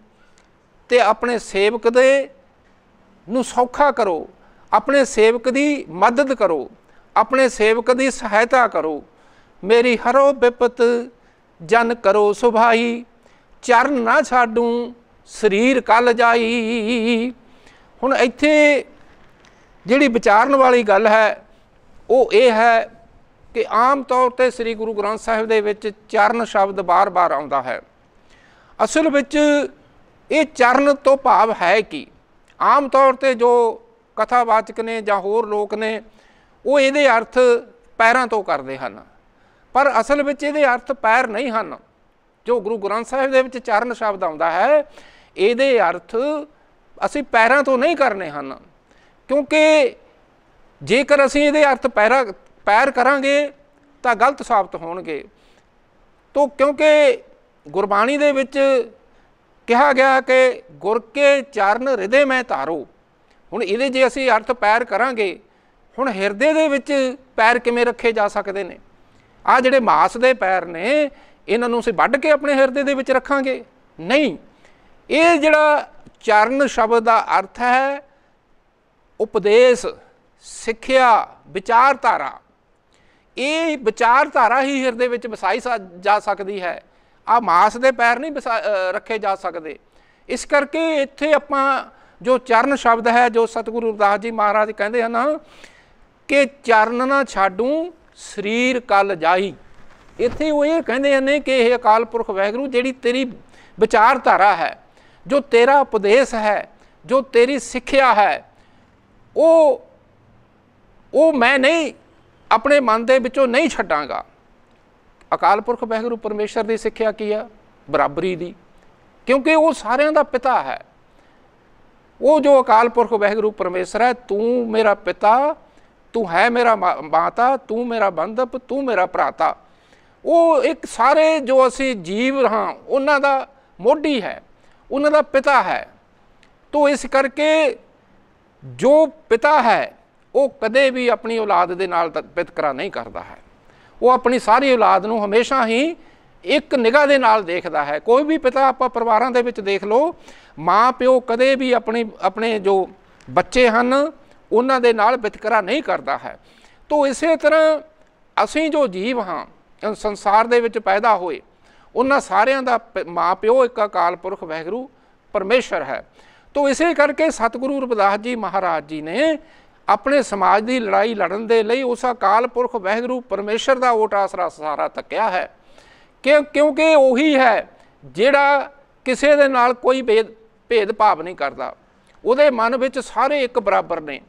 ਤੇ ਆਪਣੇ ਸੇਵਕ ਦੇ ਨੂੰ ਸੌਖਾ ਕਰੋ ਆਪਣੇ ਸੇਵਕ ਦੀ ਮਦਦ ਕਰੋ ਆਪਣੇ ਸੇਵਕ ਦੀ ਸਹਾਇਤਾ ਕਰੋ ਮੇਰੀ ਹਰੋ ਬਿਪਤ ਜਨ ਕਰੋ ਸੁਭਾਈ ਚਰਨ ਨਾ ਛਾਡੂ ਸਰੀਰ ਕੱਲ ਜਾਈ ਹੁਣ ਇੱਥੇ ਜਿਹੜੀ ਵਿਚਾਰਨ ਵਾਲੀ ਗੱਲ ਹੈ ਉਹ ਇਹ ਹੈ ਕਿ ਆਮ ਤੌਰ ਤੇ ਸ੍ਰੀ ਗੁਰੂ ਗ੍ਰੰਥ ਸਾਹਿਬ ਦੇ ਵਿੱਚ ਚਰਨ ਸ਼ਬਦ ਬਾਰ-ਬਾਰ ਆਉਂਦਾ ਹੈ ਅਸਲ ਵਿੱਚ ਇਹ ਚਰਨ ਤੋਂ ਭਾਵ ਹੈ ਕਿ ਆਮ ਤੌਰ ਤੇ ਜੋ ਕਥਾਵਾਚਕ ਨੇ ਜਾਂ ਹੋਰ ਲੋਕ ਨੇ ਉਹ ਇਹਦੇ ਅਰਥ ਪੈਰਾਂ ਤੋਂ ਕਰਦੇ ਹਨ ਪਰ ਅਸਲ ਵਿੱਚ ਇਹਦੇ ਅਰਥ ਪੈਰ ਨਹੀਂ ਹਨ ਜੋ ਗੁਰੂ ਗ੍ਰੰਥ ਸਾਹਿਬ ਦੇ ਵਿੱਚ ਚਰਨ ਸ਼ਬਦ ਆਉਂਦਾ ਹੈ ਇਹਦੇ ਅਰਥ ਅਸੀਂ ਪੈਰਾਂ ਤੋਂ ਨਹੀਂ ਕਰਨੇ ਹਨ ਕਿਉਂਕਿ ਜੇਕਰ ਅਸੀਂ ਇਹਦੇ ਅਰਥ ਪੈਰਾਂ ਪੈਰ ਕਰਾਂਗੇ ਤਾਂ ਗਲਤ ਸਾਬਤ ਹੋਣਗੇ ਤੋਂ ਕਿਉਂਕਿ ਗੁਰਬਾਣੀ ਦੇ ਵਿੱਚ ਕਿਹਾ ਗਿਆ ਕਿ ਗੁਰ ਕੇ ਚਰਨ ਹਿਰਦੇ ਮੈਂ ਧਾਰੋ ਹੁਣ ਇਹਦੇ ਜੇ ਅਸੀਂ ਅਰਥ ਪੈਰ ਕਰਾਂਗੇ ਹੁਣ ਹਿਰਦੇ ਦੇ ਵਿੱਚ ਪੈਰ ਕਿਵੇਂ ਰੱਖੇ ਜਾ ਸਕਦੇ ਨੇ ਆ ਜਿਹੜੇ ਮਾਸ ਦੇ ਪੈਰ ਨੇ ਇਹਨਾਂ ਨੂੰ ਅਸੀਂ ਵੱਢ ਕੇ ਆਪਣੇ ਹਿਰਦੇ ਦੇ ਵਿੱਚ ਰੱਖਾਂਗੇ ਨਹੀਂ ਇਹ ਜਿਹੜਾ ਚਰਨ ਸ਼ਬਦ ਦਾ ਅਰਥ ਹੈ ਉਪਦੇਸ਼ ਸਿੱਖਿਆ ਵਿਚਾਰਧਾਰਾ ਇਹ ਵਿਚਾਰਧਾਰਾ ਹੀ ਹਿਰਦੇ ਵਿੱਚ ਵਸਾਈ ਜਾ ਸਕਦੀ ਹੈ ਆ ਮਾਸ ਦੇ ਪੈਰ ਨਹੀਂ ਰੱਖੇ ਜਾ ਸਕਦੇ ਇਸ ਕਰਕੇ ਇੱਥੇ ਆਪਾਂ ਜੋ ਚਰਨ ਸ਼ਬਦ ਹੈ ਜੋ ਸਤਿਗੁਰੂ ਅਰਦਾਸ ਜੀ ਮਹਾਰਾਜ ਕਹਿੰਦੇ ਹਨ ਕਿ ਚਰਨ ਨਾ ਛਾਡੂ ਸਰੀਰ ਕਲ ਜਾਈ ਇੱਥੇ ਉਹ ਇਹ ਕਹਿੰਦੇ ਨੇ ਕਿ ਇਹ ਅਕਾਲ ਪੁਰਖ ਵੈਗਰੂ ਜਿਹੜੀ ਤੇਰੀ ਵਿਚਾਰਧਾਰਾ ਹੈ ਜੋ ਤੇਰਾ ਉਪਦੇਸ਼ ਹੈ ਜੋ ਤੇਰੀ ਸਿੱਖਿਆ ਹੈ ਉਹ ਉਹ ਮੈਂ ਨਹੀਂ ਆਪਣੇ ਮਨ ਦੇ ਵਿੱਚੋਂ ਨਹੀਂ ਛੱਡਾਂਗਾ ਅਕਾਲ ਪੁਰਖ ਵੈਗਰੂ ਪਰਮੇਸ਼ਰ ਦੀ ਸਿੱਖਿਆ ਕੀ ਆ ਬਰਾਬਰੀ ਦੀ ਕਿਉਂਕਿ ਉਹ ਸਾਰਿਆਂ ਦਾ ਪਿਤਾ ਹੈ ਉਹ ਜੋ ਅਕਾਲ ਪੁਰਖ ਵੈਗਰੂ ਪਰਮੇਸ਼ਰ ਹੈ ਤੂੰ ਮੇਰਾ ਪਿਤਾ ਤੂੰ ਹੈ ਮੇਰਾ ਮਾਤਾ ਤੂੰ ਮੇਰਾ ਬੰਦਪ ਤੂੰ ਮੇਰਾ ਭਰਾਤਾ ਉਹ ਇੱਕ ਸਾਰੇ ਜੋ ਅਸੀਂ ਜੀਵ ਹਾਂ ਉਹਨਾਂ ਦਾ ਮੋਢੀ ਹੈ ਉਹਨਾਂ ਦਾ ਪਿਤਾ ਹੈ ਤੋਂ ਇਸ ਕਰਕੇ ਜੋ ਪਿਤਾ ਹੈ ਉਹ ਕਦੇ ਵੀ ਆਪਣੀ ਔਲਾਦ ਦੇ ਨਾਲ ਵਿਤਕਰਾ ਨਹੀਂ ਕਰਦਾ ਹੈ ਉਹ ਆਪਣੀ ਸਾਰੀ ਔਲਾਦ ਨੂੰ ਹਮੇਸ਼ਾ ਹੀ ਇੱਕ ਨਿਗਾਹ ਦੇ ਨਾਲ ਦੇਖਦਾ ਹੈ ਕੋਈ ਵੀ ਪਿਤਾ ਆਪਾਂ ਪਰਿਵਾਰਾਂ ਦੇ ਵਿੱਚ ਦੇਖ ਲਓ ਮਾਂ ਪਿਓ ਕਦੇ ਵੀ ਆਪਣੀ ਆਪਣੇ ਜੋ ਬੱਚੇ ਹਨ ਉਹਨਾਂ ਦੇ ਨਾਲ ਵਿਤਕਰਾ ਨਹੀਂ ਕਰਦਾ ਹੈ ਤੋਂ ਇਸੇ ਤਰ੍ਹਾਂ ਅਸੀਂ ਜੋ ਜੀਵ ਹਾਂ ਸੰਸਾਰ ਦੇ ਵਿੱਚ ਪੈਦਾ ਹੋਏ ਉਹਨਾਂ ਸਾਰਿਆਂ ਦਾ ਮਾਪਿਓ ਇੱਕ ਅਕਾਲ ਪੁਰਖ ਵਹਿਗੁਰੂ ਪਰਮੇਸ਼ਰ ਹੈ ਤੋਂ ਇਸੇ ਕਰਕੇ ਸਤਿਗੁਰੂ ਰਵਿਦਾਸ ਜੀ ਮਹਾਰਾਜ ਜੀ ਨੇ ਆਪਣੇ ਸਮਾਜ ਦੀ ਲੜਾਈ ਲੜਨ ਦੇ ਲਈ ਉਸ ਅਕਾਲ ਪੁਰਖ ਵਹਿਗੁਰੂ ਪਰਮੇਸ਼ਰ ਦਾ ਓਟ ਆਸਰਾ ਸਹਾਰਾ ਤੱਕਿਆ ਹੈ ਕਿ ਕਿਉਂਕਿ ਉਹੀ ਹੈ ਜਿਹੜਾ ਕਿਸੇ ਦੇ ਨਾਲ ਕੋਈ ਭੇਦ ਭਾਵ ਨਹੀਂ ਕਰਦਾ ਉਹਦੇ ਮਨ ਵਿੱਚ ਸਾਰੇ ਇੱਕ ਬਰਾਬਰ ਨੇ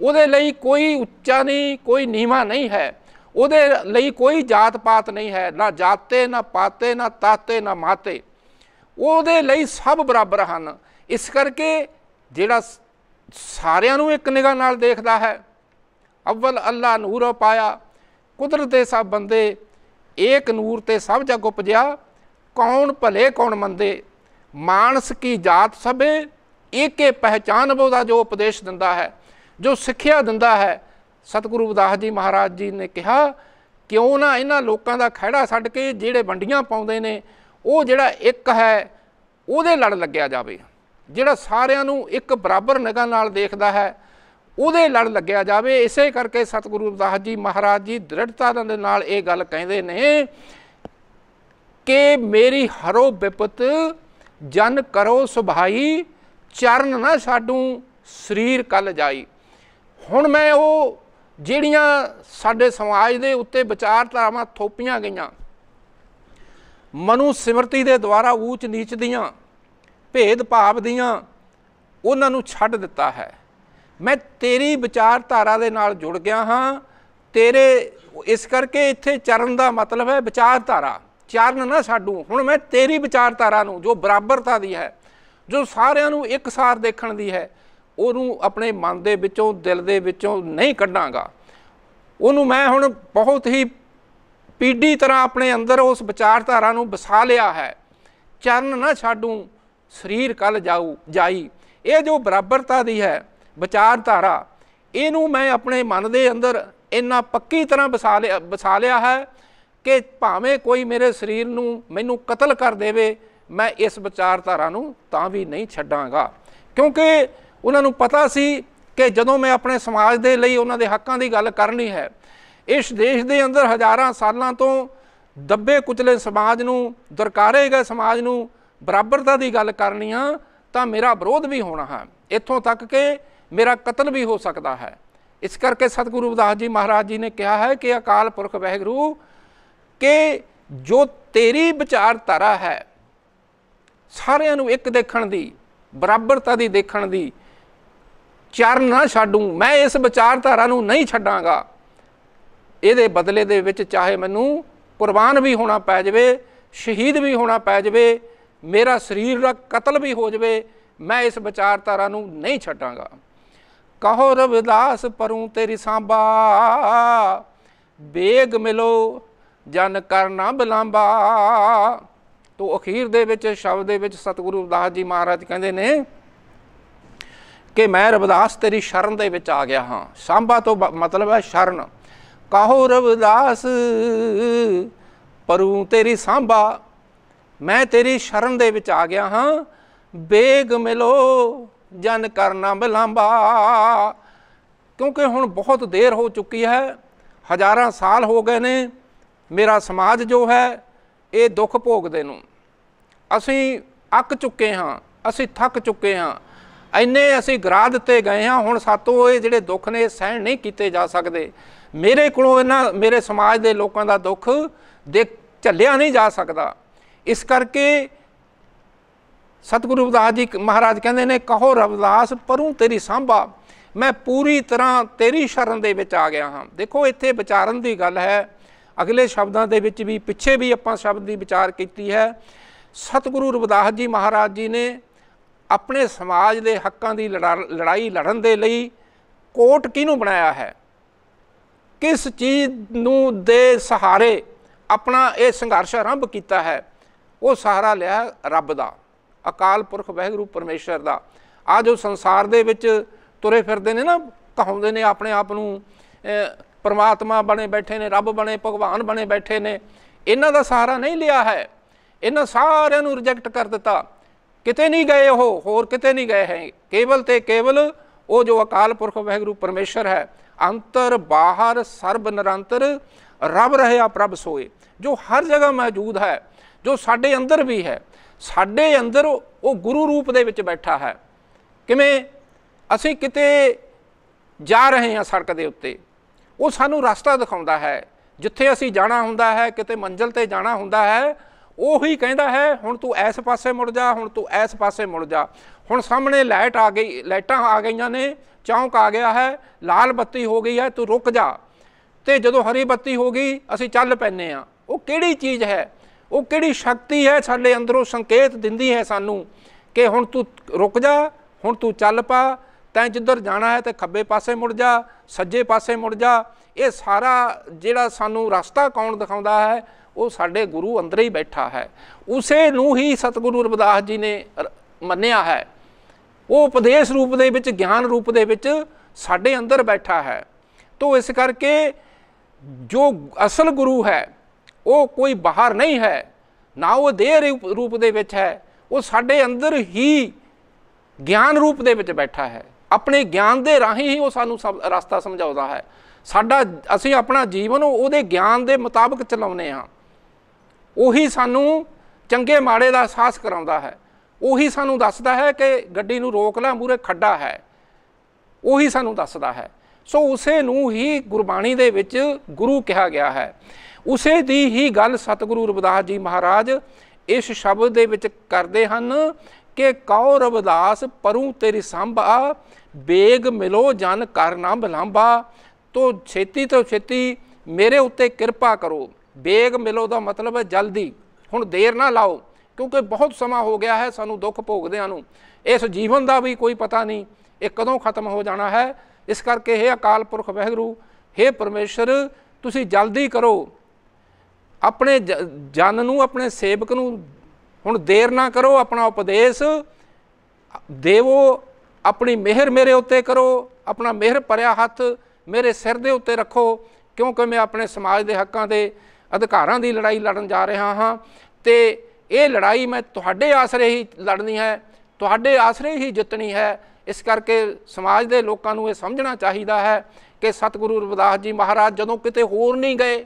ਉਹਦੇ ਲਈ ਕੋਈ ਉੱਚਾ ਨਹੀਂ ਕੋਈ ਨੀਵਾ ਨਹੀਂ ਹੈ ਉਹਦੇ ਲਈ ਕੋਈ ਜਾਤ ਪਾਤ ਨਹੀਂ ਹੈ ਨਾ ਜਾਤੇ ਨਾ ਪਾਤੇ ਨਾ ਤਾਤੇ ਨਾ ਮਾਤੇ ਉਹਦੇ ਲਈ ਸਭ ਬਰਾਬਰ ਹਨ ਇਸ ਕਰਕੇ ਜਿਹੜਾ ਸਾਰਿਆਂ ਨੂੰ ਇੱਕ ਨਿਗਾਹ ਨਾਲ ਦੇਖਦਾ ਹੈ ਅਵਲ ਅੱਲਾ ਨੂਰ ਪਾਇਆ ਕੁਦਰਤ ਦੇ ਸਭ ਬੰਦੇ ਇੱਕ ਨੂਰ ਤੇ ਸਭ ਜਗ ਉਪਜਿਆ ਕੌਣ ਭਲੇ ਕੌਣ ਮੰਦੇ ਮਾਨਸ ਕੀ ਜਾਤ ਸਭੇ ਏਕੇ ਪਹਿਚਾਨ ਬੋਦਾ ਜੋ ਉਪਦੇਸ਼ ਦਿੰਦਾ ਹੈ ਜੋ ਸਿੱਖਿਆ ਦਿੰਦਾ ਹੈ ਸਤਿਗੁਰੂ ਉਦਾਸ ਜੀ ਮਹਾਰਾਜ ਜੀ ਨੇ ਕਿਹਾ ਕਿਉਂ ਨਾ ਇਹਨਾਂ ਲੋਕਾਂ ਦਾ ਖਹਿੜਾ ਛੱਡ ਕੇ ਜਿਹੜੇ ਵੰਡੀਆਂ ਪਾਉਂਦੇ ਨੇ ਉਹ ਜਿਹੜਾ ਇੱਕ ਹੈ ਉਹਦੇ ਲੜ ਲੱਗਿਆ ਜਾਵੇ ਜਿਹੜਾ ਸਾਰਿਆਂ ਨੂੰ ਇੱਕ ਬਰਾਬਰ ਨਿਗਾਹ ਨਾਲ ਦੇਖਦਾ ਹੈ ਉਹਦੇ ਲੜ ਲੱਗਿਆ ਜਾਵੇ ਇਸੇ ਕਰਕੇ ਸਤਿਗੁਰੂ ਦਾਸ ਜੀ ਮਹਾਰਾਜ ਜੀ ਦ੍ਰਿੜਤਾ ਦੇ ਨਾਲ ਇਹ ਗੱਲ ਕਹਿੰਦੇ ਨੇ ਕਿ ਮੇਰੀ ਹਰੋ ਵਿਪਤ ਜਨ ਕਰੋ ਸੁਭਾਈ ਚਰਨ ਨਾ ਸਾਡੂ ਸਰੀਰ ਕੱਲ ਜਾਈ ਹੁਣ ਮੈਂ ਉਹ ਜਿਹੜੀਆਂ ਸਾਡੇ ਸਮਾਜ ਦੇ ਉੱਤੇ ਵਿਚਾਰਧਾਰਾਵਾਂ ਥੋਪੀਆਂ ਗਈਆਂ ਮਨੂ ਸਿਮਰਤੀ ਦੇ ਦੁਆਰਾ ਊਚ ਨੀਚ ਦੀਆਂ ਭੇਦ ਭਾਵ ਦੀਆਂ ਉਹਨਾਂ ਨੂੰ ਛੱਡ ਦਿੱਤਾ ਹੈ ਮੈਂ ਤੇਰੀ ਵਿਚਾਰਧਾਰਾ ਦੇ ਨਾਲ ਜੁੜ ਗਿਆ ਹਾਂ ਤੇਰੇ ਇਸ ਕਰਕੇ ਇੱਥੇ ਚਰਨ ਦਾ ਮਤਲਬ ਹੈ ਵਿਚਾਰਧਾਰਾ ਚਰਨ ਨਾ ਸਾਡੂ ਹੁਣ ਮੈਂ ਤੇਰੀ ਵਿਚਾਰਧਾਰਾ ਨੂੰ ਜੋ ਬਰਾਬਰਤਾ ਦੀ ਹੈ ਜੋ ਸਾਰਿਆਂ ਨੂੰ ਇੱਕਸਾਰ ਦੇਖਣ ਦੀ ਹੈ ਉਹਨੂੰ ਆਪਣੇ ਮਨ ਦੇ ਵਿੱਚੋਂ ਦਿਲ ਦੇ ਵਿੱਚੋਂ ਨਹੀਂ ਕੱਢਾਂਗਾ ਉਹਨੂੰ ਮੈਂ ਹੁਣ ਬਹੁਤ ਹੀ ਪੀੜੀ ਤਰ੍ਹਾਂ ਆਪਣੇ ਅੰਦਰ ਉਸ ਵਿਚਾਰਧਾਰਾ ਨੂੰ ਵਸਾ ਲਿਆ ਹੈ ਚਰਨ ਨਾ ਛਾਡੂ ਸਰੀਰ ਕਲ ਜਾਊ ਜਾਈ ਇਹ ਜੋ ਬਰਾਬਰਤਾ ਦੀ ਹੈ ਵਿਚਾਰਧਾਰਾ ਇਹਨੂੰ ਮੈਂ ਆਪਣੇ ਮਨ ਦੇ ਅੰਦਰ ਇੰਨਾ ਪੱਕੀ ਤਰ੍ਹਾਂ ਵਸਾ ਲਿਆ ਵਸਾ ਲਿਆ ਹੈ ਕਿ ਭਾਵੇਂ ਕੋਈ ਮੇਰੇ ਸਰੀਰ ਨੂੰ ਮੈਨੂੰ ਕਤਲ ਕਰ ਦੇਵੇ ਮੈਂ ਇਸ ਵਿਚਾਰਧਾਰਾ ਨੂੰ ਤਾਂ ਵੀ ਨਹੀਂ ਛੱਡਾਂਗਾ ਕਿਉਂਕਿ ਉਹਨਾਂ ਨੂੰ ਪਤਾ ਸੀ ਕਿ ਜਦੋਂ ਮੈਂ ਆਪਣੇ ਸਮਾਜ ਦੇ ਲਈ ਉਹਨਾਂ ਦੇ ਹੱਕਾਂ ਦੀ ਗੱਲ ਕਰਨੀ ਹੈ ਇਸ ਦੇਸ਼ ਦੇ ਅੰਦਰ ਹਜ਼ਾਰਾਂ ਸਾਲਾਂ ਤੋਂ ਦੱਬੇ ਕੁਚਲੇ ਸਮਾਜ ਨੂੰ ਦਰਕਾਰੇ ਗਏ ਸਮਾਜ ਨੂੰ ਬਰਾਬਰਤਾ ਦੀ ਗੱਲ ਕਰਨੀ ਆ ਤਾਂ ਮੇਰਾ ਵਿਰੋਧ ਵੀ ਹੋਣਾ ਹੈ ਇੱਥੋਂ ਤੱਕ ਕਿ ਮੇਰਾ ਕਤਲ ਵੀ ਹੋ ਸਕਦਾ ਹੈ ਇਸ ਕਰਕੇ ਸਤਿਗੁਰੂ ਰਵਿਦਾਸ ਜੀ ਮਹਾਰਾਜ ਜੀ ਨੇ ਕਿਹਾ ਹੈ ਕਿ ਅਕਾਲ ਪੁਰਖ ਵਹਿਗੁਰੂ ਕਿ ਜੋ ਤੇਰੀ ਵਿਚਾਰਧਾਰਾ ਹੈ ਸਾਰਿਆਂ ਨੂੰ ਇੱਕ ਦੇਖਣ ਦੀ ਬਰਾਬਰਤਾ ਦੀ ਦੇਖਣ ਦੀ ਚਰਨ ਨਾ ਛੱਡੂ ਮੈਂ ਇਸ ਵਿਚਾਰਧਾਰਾ ਨੂੰ ਨਹੀਂ ਛੱਡਾਂਗਾ ਇਹਦੇ ਬਦਲੇ ਦੇ ਵਿੱਚ ਚਾਹੇ ਮੈਨੂੰ ਕੁਰਬਾਨ ਵੀ ਹੋਣਾ ਪੈ ਜਾਵੇ ਸ਼ਹੀਦ ਵੀ ਹੋਣਾ ਪੈ ਜਾਵੇ ਮੇਰਾ ਸਰੀਰ ਦਾ ਕਤਲ ਵੀ ਹੋ ਜਾਵੇ ਮੈਂ ਇਸ ਵਿਚਾਰਧਾਰਾ ਨੂੰ ਨਹੀਂ ਛੱਡਾਂਗਾ ਕਹੋ ਰਵਿਦਾਸ ਪਰੂ ਤੇਰੀ ਸਾਂਬਾ ਬੇਗ ਮਿਲੋ ਜਨ ਕਰਨਾ ਬਲਾਂਬਾ ਤੋ ਅਖੀਰ ਦੇ ਵਿੱਚ ਸ਼ਬਦ ਦੇ ਵਿੱਚ ਸਤਿਗੁਰੂ ਰਵਿਦਾਸ ਜੀ ਮਹਾਰਾਜ ਕਹਿੰਦੇ ਨੇ ਕਿ ਮੈਂ ਰਬਦਾਸ ਤੇਰੀ ਸ਼ਰਨ ਦੇ ਵਿੱਚ ਆ ਗਿਆ ਹਾਂ ਸਾਂਭਾ ਤੋਂ ਮਤਲਬ ਹੈ ਸ਼ਰਨ ਕਾਹੋ ਰਬਦਾਸ ਪਰੂ ਤੇਰੀ ਸਾਂਭਾ ਮੈਂ ਤੇਰੀ ਸ਼ਰਨ ਦੇ ਵਿੱਚ ਆ ਗਿਆ ਹਾਂ ਬੇਗ ਮਿਲੋ ਜਨ ਕਰਨਾ ਬਲਾਂਬਾ ਕਿਉਂਕਿ ਹੁਣ ਬਹੁਤ ਦੇਰ ਹੋ ਚੁੱਕੀ ਹੈ ਹਜ਼ਾਰਾਂ ਸਾਲ ਹੋ ਗਏ ਨੇ ਮੇਰਾ ਸਮਾਜ ਜੋ ਹੈ ਇਹ ਦੁੱਖ ਭੋਗਦੇ ਨੂੰ ਅਸੀਂ ਅੱਕ ਚੁੱਕੇ ਹਾਂ ਅਸੀਂ ਥੱਕ ਚੁੱਕੇ ਹਾਂ ਐਨੇ ਅਸੀਂ ਗਰਾ ਦਿੱਤੇ ਗਏ ਹਾਂ ਹੁਣ ਸਾਤੋਂ ਇਹ ਜਿਹੜੇ ਦੁੱਖ ਨੇ ਸਹਿਣ ਨਹੀਂ ਕੀਤੇ ਜਾ ਸਕਦੇ ਮੇਰੇ ਕੋਲੋਂ ਇਹਨਾਂ ਮੇਰੇ ਸਮਾਜ ਦੇ ਲੋਕਾਂ ਦਾ ਦੁੱਖ ਦੇ ਝੱਲਿਆ ਨਹੀਂ ਜਾ ਸਕਦਾ ਇਸ ਕਰਕੇ ਸਤਿਗੁਰੂ ਰਵਿਦਾਸ ਜੀ ਮਹਾਰਾਜ ਕਹਿੰਦੇ ਨੇ ਕਹੋ ਰਵਿਦਾਸ ਪਰੂ ਤੇਰੀ ਸੰਭਾ ਮੈਂ ਪੂਰੀ ਤਰ੍ਹਾਂ ਤੇਰੀ ਸ਼ਰਨ ਦੇ ਵਿੱਚ ਆ ਗਿਆ ਹਾਂ ਦੇਖੋ ਇੱਥੇ ਵਿਚਾਰਨ ਦੀ ਗੱਲ ਹੈ ਅਗਲੇ ਸ਼ਬਦਾਂ ਦੇ ਵਿੱਚ ਵੀ ਪਿੱਛੇ ਵੀ ਆਪਾਂ ਸ਼ਬਦ ਦੀ ਵਿਚਾਰ ਕੀਤੀ ਹੈ ਸਤਿਗੁਰੂ ਰਵਿਦਾਸ ਜੀ ਮਹਾਰਾਜ ਜੀ ਨੇ ਆਪਣੇ ਸਮਾਜ ਦੇ ਹੱਕਾਂ ਦੀ ਲੜਾਈ ਲੜਨ ਦੇ ਲਈ ਕੋਰਟ ਕਿਹਨੂੰ ਬਣਾਇਆ ਹੈ ਕਿਸ ਚੀਜ਼ ਨੂੰ ਦੇ ਸਹਾਰੇ ਆਪਣਾ ਇਹ ਸੰਘਰਸ਼ ਆਰੰਭ ਕੀਤਾ ਹੈ ਉਹ ਸਹਾਰਾ ਲਿਆ ਰੱਬ ਦਾ ਅਕਾਲ ਪੁਰਖ ਵਹਿਗੁਰੂ ਪਰਮੇਸ਼ਰ ਦਾ ਆ ਜੋ ਸੰਸਾਰ ਦੇ ਵਿੱਚ ਤੁਰੇ ਫਿਰਦੇ ਨੇ ਨਾ ਕਹਾਉਂਦੇ ਨੇ ਆਪਣੇ ਆਪ ਨੂੰ ਪਰਮਾਤਮਾ ਬਣੇ ਬੈਠੇ ਨੇ ਰੱਬ ਬਣੇ ਭਗਵਾਨ ਬਣੇ ਬੈਠੇ ਨੇ ਇਹਨਾਂ ਦਾ ਸਹਾਰਾ ਨਹੀਂ ਲਿਆ ਹੈ ਇਹਨਾਂ ਸਾਰਿਆਂ ਨੂੰ ਰਿਜੈਕਟ ਕਰ ਦਿੱਤਾ ਕਿਤੇ ਨਹੀਂ ਗਏ ਉਹ ਹੋਰ ਕਿਤੇ ਨਹੀਂ ਗਏ ਹੈ ਕੇਵਲ ਤੇ ਕੇਵਲ ਉਹ ਜੋ ਅਕਾਲ ਪੁਰਖ ਵਾਹਿਗੁਰੂ ਪਰਮੇਸ਼ਰ ਹੈ ਅੰਤਰ ਬਾਹਰ ਸਰਬ ਨਿਰੰਤਰ ਰਬ ਰਹਿਆ ਪ੍ਰਭ ਸੋਏ ਜੋ ਹਰ ਜਗ੍ਹਾ ਮੌਜੂਦ ਹੈ ਜੋ ਸਾਡੇ ਅੰਦਰ ਵੀ ਹੈ ਸਾਡੇ ਅੰਦਰ ਉਹ ਗੁਰੂ ਰੂਪ ਦੇ ਵਿੱਚ ਬੈਠਾ ਹੈ ਕਿਵੇਂ ਅਸੀਂ ਕਿਤੇ ਜਾ ਰਹੇ ਹਾਂ ਸੜਕ ਦੇ ਉੱਤੇ ਉਹ ਸਾਨੂੰ ਰਸਤਾ ਦਿਖਾਉਂਦਾ ਹੈ ਜਿੱਥੇ ਅਸੀਂ ਜਾਣਾ ਹੁੰਦਾ ਹੈ ਕਿਤੇ ਮੰਜ਼ਲ ਤੇ ਜਾਣਾ ਹੁੰਦਾ ਹੈ ਉਹੀ ਕਹਿੰਦਾ ਹੈ ਹੁਣ ਤੂੰ ਐਸ ਪਾਸੇ ਮੁੜ ਜਾ ਹੁਣ ਤੂੰ ਐਸ ਪਾਸੇ ਮੁੜ ਜਾ ਹੁਣ ਸਾਹਮਣੇ ਲਾਈਟ ਆ ਗਈ ਲਾਈਟਾਂ ਆ ਗਈਆਂ ਨੇ ਚੌਂਕ ਆ ਗਿਆ ਹੈ ਲਾਲ ਬੱਤੀ ਹੋ ਗਈ ਹੈ ਤੂੰ ਰੁਕ ਜਾ ਤੇ ਜਦੋਂ ਹਰੀ ਬੱਤੀ ਹੋ ਗਈ ਅਸੀਂ ਚੱਲ ਪੈਨੇ ਆ ਉਹ ਕਿਹੜੀ ਚੀਜ਼ ਹੈ ਉਹ ਕਿਹੜੀ ਸ਼ਕਤੀ ਹੈ ਸਾਡੇ ਅੰਦਰੋਂ ਸੰਕੇਤ ਦਿੰਦੀ ਹੈ ਸਾਨੂੰ ਕਿ ਹੁਣ ਤੂੰ ਰੁਕ ਜਾ ਹੁਣ ਤੂੰ ਚੱਲ ਪਾ ਤੈਂ ਜਿੱਧਰ ਜਾਣਾ ਹੈ ਤੇ ਖੱਬੇ ਪਾਸੇ ਮੁੜ ਜਾ ਸੱਜੇ ਪਾਸੇ ਮੁੜ ਜਾ ਇਹ ਸਾਰਾ ਜਿਹੜਾ ਸਾਨੂੰ ਰਸਤਾ ਕੌਣ ਦਿਖਾਉਂਦਾ ਹੈ ਉਹ ਸਾਡੇ ਗੁਰੂ ਅੰਦਰ ਹੀ ਬੈਠਾ ਹੈ ਉਸੇ ਨੂੰ ਹੀ ਸਤਿਗੁਰੂ ਰਬਦਾਸ ਜੀ ਨੇ ਮੰਨਿਆ ਹੈ ਉਹ ਉਪਦੇਸ਼ ਰੂਪ ਦੇ ਵਿੱਚ ਗਿਆਨ ਰੂਪ ਦੇ ਵਿੱਚ ਸਾਡੇ ਅੰਦਰ ਬੈਠਾ ਹੈ ਤੋਂ ਇਸ ਕਰਕੇ ਜੋ ਅਸਲ ਗੁਰੂ ਹੈ ਉਹ ਕੋਈ ਬਾਹਰ ਨਹੀਂ ਹੈ ਨਾ ਉਹ ਦੇਹ ਰੂਪ ਦੇ ਵਿੱਚ ਹੈ ਉਹ ਸਾਡੇ ਅੰਦਰ ਹੀ ਗਿਆਨ ਰੂਪ ਦੇ ਵਿੱਚ ਬੈਠਾ ਹੈ ਆਪਣੇ ਗਿਆਨ ਦੇ ਰਾਹੀਂ ਹੀ ਉਹ ਸਾਨੂੰ ਰਸਤਾ ਸਮਝਾਉਂਦਾ ਹੈ ਸਾਡਾ ਅਸੀਂ ਆਪਣਾ ਜੀਵਨ ਉਹਦੇ ਗਿਆਨ ਦੇ ਮੁਤਾਬਕ ਚਲਾਉਨੇ ਆ ਉਹੀ ਸਾਨੂੰ ਚੰਗੇ ਮਾੜੇ ਦਾ ਅਹਿਸਾਸ ਕਰਾਉਂਦਾ ਹੈ ਉਹੀ ਸਾਨੂੰ ਦੱਸਦਾ ਹੈ ਕਿ ਗੱਡੀ ਨੂੰ ਰੋਕ ਲੈ ਮੂਰੇ ਖੱਡਾ ਹੈ ਉਹੀ ਸਾਨੂੰ ਦੱਸਦਾ ਹੈ ਸੋ ਉਸੇ ਨੂੰ ਹੀ ਗੁਰਬਾਣੀ ਦੇ ਵਿੱਚ ਗੁਰੂ ਕਿਹਾ ਗਿਆ ਹੈ ਉਸੇ ਦੀ ਹੀ ਗੱਲ ਸਤਿਗੁਰੂ ਰਵਿਦਾਸ ਜੀ ਮਹਾਰਾਜ ਇਸ ਸ਼ਬਦ ਦੇ ਵਿੱਚ ਕਰਦੇ ਹਨ ਕਿ ਕਉ ਰਵਿਦਾਸ ਪਰੂ ਤੇਰੀ ਸੰਭਾ ਬੇਗ ਮਿਲੋ ਜਨ ਕਰ ਨਾ ਬਲਾਂਬਾ ਤੋ ਛੇਤੀ ਤੋਂ ਛੇਤੀ ਮੇਰੇ ਉੱਤੇ ਕਿਰਪਾ ਕਰੋ ਬੇਗ ਮਿਲੋ ਦਾ ਮਤਲਬ ਹੈ ਜਲਦੀ ਹੁਣ ਦੇਰ ਨਾ ਲਾਓ ਕਿਉਂਕਿ ਬਹੁਤ ਸਮਾਂ ਹੋ ਗਿਆ ਹੈ ਸਾਨੂੰ ਦੁੱਖ ਭੋਗਦਿਆਂ ਨੂੰ ਇਸ ਜੀਵਨ ਦਾ ਵੀ ਕੋਈ ਪਤਾ ਨਹੀਂ ਇਹ ਕਦੋਂ ਖਤਮ ਹੋ ਜਾਣਾ ਹੈ ਇਸ ਕਰਕੇ हे ਅਕਾਲ ਪੁਰਖ ਵਹਿਗੁਰੂ हे ਪਰਮੇਸ਼ਰ ਤੁਸੀਂ ਜਲਦੀ ਕਰੋ ਆਪਣੇ ਜਨ ਨੂੰ ਆਪਣੇ ਸੇਵਕ ਨੂੰ ਹੁਣ ਦੇਰ ਨਾ ਕਰੋ ਆਪਣਾ ਉਪਦੇਸ਼ ਦੇਵੋ ਆਪਣੀ ਮਿਹਰ ਮੇਰੇ ਉੱਤੇ ਕਰੋ ਆਪਣਾ ਮਿਹਰ ਭਰਿਆ ਹੱਥ ਮੇਰੇ ਸਿਰ ਦੇ ਉੱਤੇ ਰੱਖੋ ਕਿਉਂਕਿ ਮੈਂ ਆਪਣੇ ਸਮਾਜ ਦੇ ਹੱਕਾਂ ਦੇ ਅਧਿਕਾਰਾਂ ਦੀ ਲੜਾਈ ਲੜਨ ਜਾ ਰਿਹਾ ਹਾਂ ਤੇ ਇਹ ਲੜਾਈ ਮੈਂ ਤੁਹਾਡੇ ਆਸਰੇ ਹੀ ਲੜਨੀ ਹੈ ਤੁਹਾਡੇ ਆਸਰੇ ਹੀ ਜਿੱਤਣੀ ਹੈ ਇਸ ਕਰਕੇ ਸਮਾਜ ਦੇ ਲੋਕਾਂ ਨੂੰ ਇਹ ਸਮਝਣਾ ਚਾਹੀਦਾ ਹੈ ਕਿ ਸਤਿਗੁਰੂ ਰਵਿਦਾਸ ਜੀ ਮਹਾਰਾਜ ਜਦੋਂ ਕਿਤੇ ਹੋਰ ਨਹੀਂ ਗਏ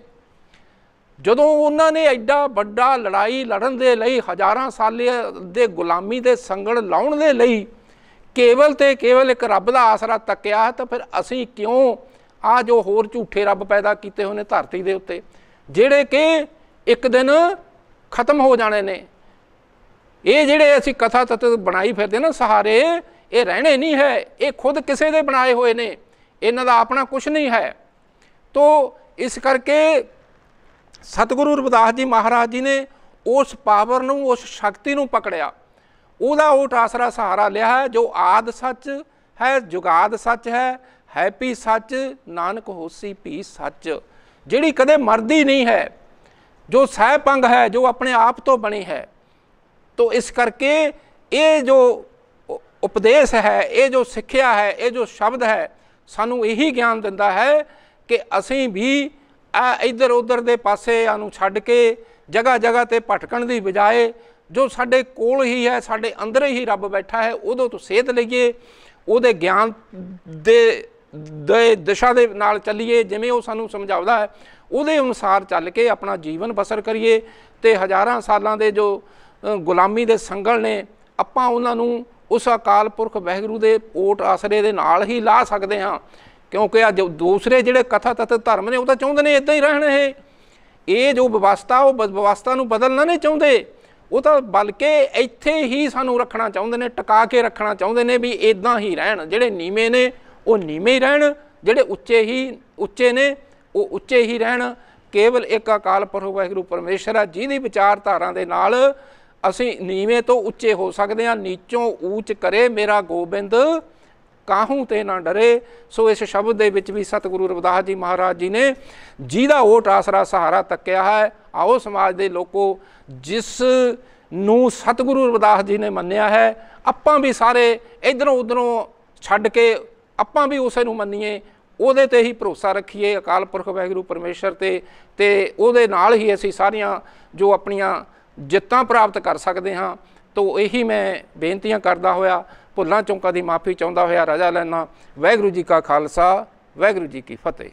ਜਦੋਂ ਉਹਨਾਂ ਨੇ ਐਡਾ ਵੱਡਾ ਲੜਾਈ ਲੜਨ ਦੇ ਲਈ ਹਜ਼ਾਰਾਂ ਸਾਲਾਂ ਦੇ ਗੁਲਾਮੀ ਦੇ ਸੰਗਣ ਲਾਉਣ ਦੇ ਲਈ ਕੇਵਲ ਤੇ ਕੇਵਲ ਇੱਕ ਰੱਬ ਦਾ ਆਸਰਾ ਤੱਕਿਆ ਤਾਂ ਫਿਰ ਅਸੀਂ ਕਿਉਂ ਆ ਜੋ ਹੋਰ ਝੂਠੇ ਰੱਬ ਪੈਦਾ ਕੀਤੇ ਹੋਣੇ ਧਰਤੀ ਦੇ ਉੱਤੇ ਜਿਹੜੇ ਕਿ ਇੱਕ ਦਿਨ ਖਤਮ ਹੋ ਜਾਣੇ ਨੇ ਇਹ ਜਿਹੜੇ ਅਸੀਂ ਕਥਾ ਤਤ ਬਣਾਈ ਫਿਰਦੇ ਨਾ ਸਹਾਰੇ ਇਹ ਰਹਿਣੇ ਨਹੀਂ ਹੈ ਇਹ ਖੁਦ ਕਿਸੇ ਦੇ ਬਣਾਏ ਹੋਏ ਨੇ ਇਹਨਾਂ ਦਾ ਆਪਣਾ ਕੁਝ ਨਹੀਂ ਹੈ ਤੋਂ ਇਸ ਕਰਕੇ ਸਤਿਗੁਰੂ ਰਵਿਦਾਸ ਜੀ ਮਹਾਰਾਜ ਜੀ ਨੇ ਉਸ ਪਾਵਰ ਨੂੰ ਉਸ ਸ਼ਕਤੀ ਨੂੰ ਪਕੜਿਆ ਉਹਦਾ ਉਹ ਆਸਰਾ ਸਹਾਰਾ ਲਿਆ ਹੈ ਜੋ ਆਦ ਸੱਚ ਹੈ ਜੁਗਾਦ ਸੱਚ ਹੈ ਹੈਪੀ ਸੱਚ ਨਾਨਕ ਹੋਸੀ ਪੀ ਸੱਚ ਜਿਹੜੀ ਕਦੇ ਮਰਦੀ ਨਹੀਂ ਹੈ ਜੋ ਸਹਿਪੰਗ ਹੈ ਜੋ ਆਪਣੇ ਆਪ ਤੋਂ ਬਣੀ ਹੈ ਤੋਂ ਇਸ ਕਰਕੇ ਇਹ ਜੋ ਉਪਦੇਸ਼ ਹੈ ਇਹ ਜੋ ਸਿੱਖਿਆ ਹੈ ਇਹ ਜੋ ਸ਼ਬਦ ਹੈ ਸਾਨੂੰ ਇਹੀ ਗਿਆਨ ਦਿੰਦਾ ਹੈ ਕਿ ਅਸੀਂ ਵੀ ਆ ਉਧਰ ਦੇ ਪਾਸੇ ਨੂੰ ਛੱਡ ਕੇ ਜਗ੍ਹਾ ਜਗ੍ਹਾ ਤੇ ਭਟਕਣ ਦੀ ਬਜਾਏ ਜੋ ਸਾਡੇ ਕੋਲ ਹੀ ਹੈ ਸਾਡੇ ਅੰਦਰ ਹੀ ਰੱਬ ਬੈਠਾ ਹੈ ਉਦੋਂ ਤੋਂ ਸੇਧ ਲਈਏ ਉਹਦੇ ਗਿਆਨ ਦੇ ਦੇ ਦਿਸ਼ਾ ਦੇ ਨਾਲ ਚੱਲੀਏ ਜਿਵੇਂ ਉਹ ਸਾਨੂੰ ਸਮਝਾਉਂਦਾ ਹੈ ਉਹਦੇ ਅਨੁਸਾਰ ਚੱਲ ਕੇ ਆਪਣਾ ਜੀਵਨ ਬਸਰ ਕਰੀਏ ਤੇ ਹਜ਼ਾਰਾਂ ਸਾਲਾਂ ਦੇ ਜੋ ਗੁਲਾਮੀ ਦੇ ਸੰਗਲ ਨੇ ਆਪਾਂ ਉਹਨਾਂ ਨੂੰ ਉਸ ਅਕਾਲ ਪੁਰਖ ਵਹਿਗੁਰੂ ਦੇ ਓਟ ਆਸਰੇ ਦੇ ਨਾਲ ਹੀ ਲਾ ਸਕਦੇ ਹਾਂ ਕਿਉਂਕਿ ਆ ਦੂਸਰੇ ਜਿਹੜੇ ਕਥਾ ਤਤ ਧਰਮ ਨੇ ਉਹ ਤਾਂ ਚਾਹੁੰਦੇ ਨੇ ਇਦਾਂ ਹੀ ਰਹਿਣ ਇਹ ਇਹ ਜੋ ਵਿਵਸਥਾ ਉਹ ਵਿਵਸਥਾ ਨੂੰ ਬਦਲਣਾ ਨਹੀਂ ਚਾਹੁੰਦੇ ਉਹ ਤਾਂ ਬਲਕਿ ਇੱਥੇ ਹੀ ਸਾਨੂੰ ਰੱਖਣਾ ਚਾਹੁੰਦੇ ਨੇ ਟਿਕਾ ਕੇ ਰੱਖਣਾ ਚਾਹੁੰਦੇ ਨੇ ਵੀ ਇਦਾਂ ਹੀ ਰਹਿਣ ਜਿਹੜੇ ਨੀਵੇਂ ਨੇ ਉਹ ਨੀਵੇਂ ਹੀ ਰਹਿਣ ਜਿਹੜੇ ਉੱਚੇ ਹੀ ਉੱਚੇ ਨੇ ਉਹ ਉੱਚੇ ਹੀ ਰਹਿਣ ਕੇਵਲ ਇੱਕ ਅਕਾਲ ਪੁਰਖ ਵਾਹਿਗੁਰੂ ਪਰਮੇਸ਼ਰ ਆ ਜਿਹਦੀ ਵਿਚਾਰਧਾਰਾ ਦੇ ਨਾਲ ਅਸੀਂ ਨੀਵੇਂ ਤੋਂ ਉੱਚੇ ਹੋ ਸਕਦੇ ਹਾਂ ਨੀਚੋਂ ਊਚ ਕਰੇ ਮੇਰਾ ਗੋਬਿੰਦ ਕਾਹੂ ਤੇ ਨਾ ਡਰੇ ਸੋ ਇਸ ਸ਼ਬਦ ਦੇ ਵਿੱਚ ਵੀ ਸਤਿਗੁਰੂ ਰਵਿਦਾਸ ਜੀ ਮਹਾਰਾਜ ਜੀ ਨੇ ਜਿਹਦਾ ਓਟ ਆਸਰਾ ਸਹਾਰਾ ਤੱਕਿਆ ਹੈ ਆਓ ਸਮਾਜ ਦੇ ਲੋਕੋ ਜਿਸ ਨੂੰ ਸਤਿਗੁਰੂ ਰਵਿਦਾਸ ਜੀ ਨੇ ਮੰਨਿਆ ਹੈ ਆਪਾਂ ਵੀ ਸਾਰੇ ਇਧਰੋਂ ਉਧਰੋਂ ਛੱਡ ਕੇ ਆਪਾਂ ਵੀ ਉਸੇ ਨੂੰ ਮੰਨੀਏ ਉਹਦੇ ਤੇ ਹੀ ਭਰੋਸਾ ਰੱਖੀਏ ਅਕਾਲ ਪੁਰਖ ਵਾਹਿਗੁਰੂ ਪਰਮੇਸ਼ਰ ਤੇ ਤੇ ਉਹਦੇ ਨਾਲ ਹੀ ਅਸੀਂ ਸਾਰੀਆਂ ਜੋ ਆਪਣੀਆਂ ਜਿੱਤਾਂ ਪ੍ਰਾਪਤ ਕਰ ਸਕਦੇ ਹਾਂ ਤੋ ਇਹੀ ਮੈਂ ਬੇਨਤੀਆਂ ਕਰਦਾ ਹੋਇਆ ਭੁੱਲਾਂ ਚੌਂਕਾਂ ਦੀ ਮਾਫੀ ਚਾਹੁੰਦਾ ਹੋਇਆ ਰਜਾ ਲੈਣਾ ਵੈਗਰੂ ਜੀ ਕਾ ਖਾਲਸਾ ਵੈਗਰੂ ਜੀ ਕੀ ਫਤਿਹ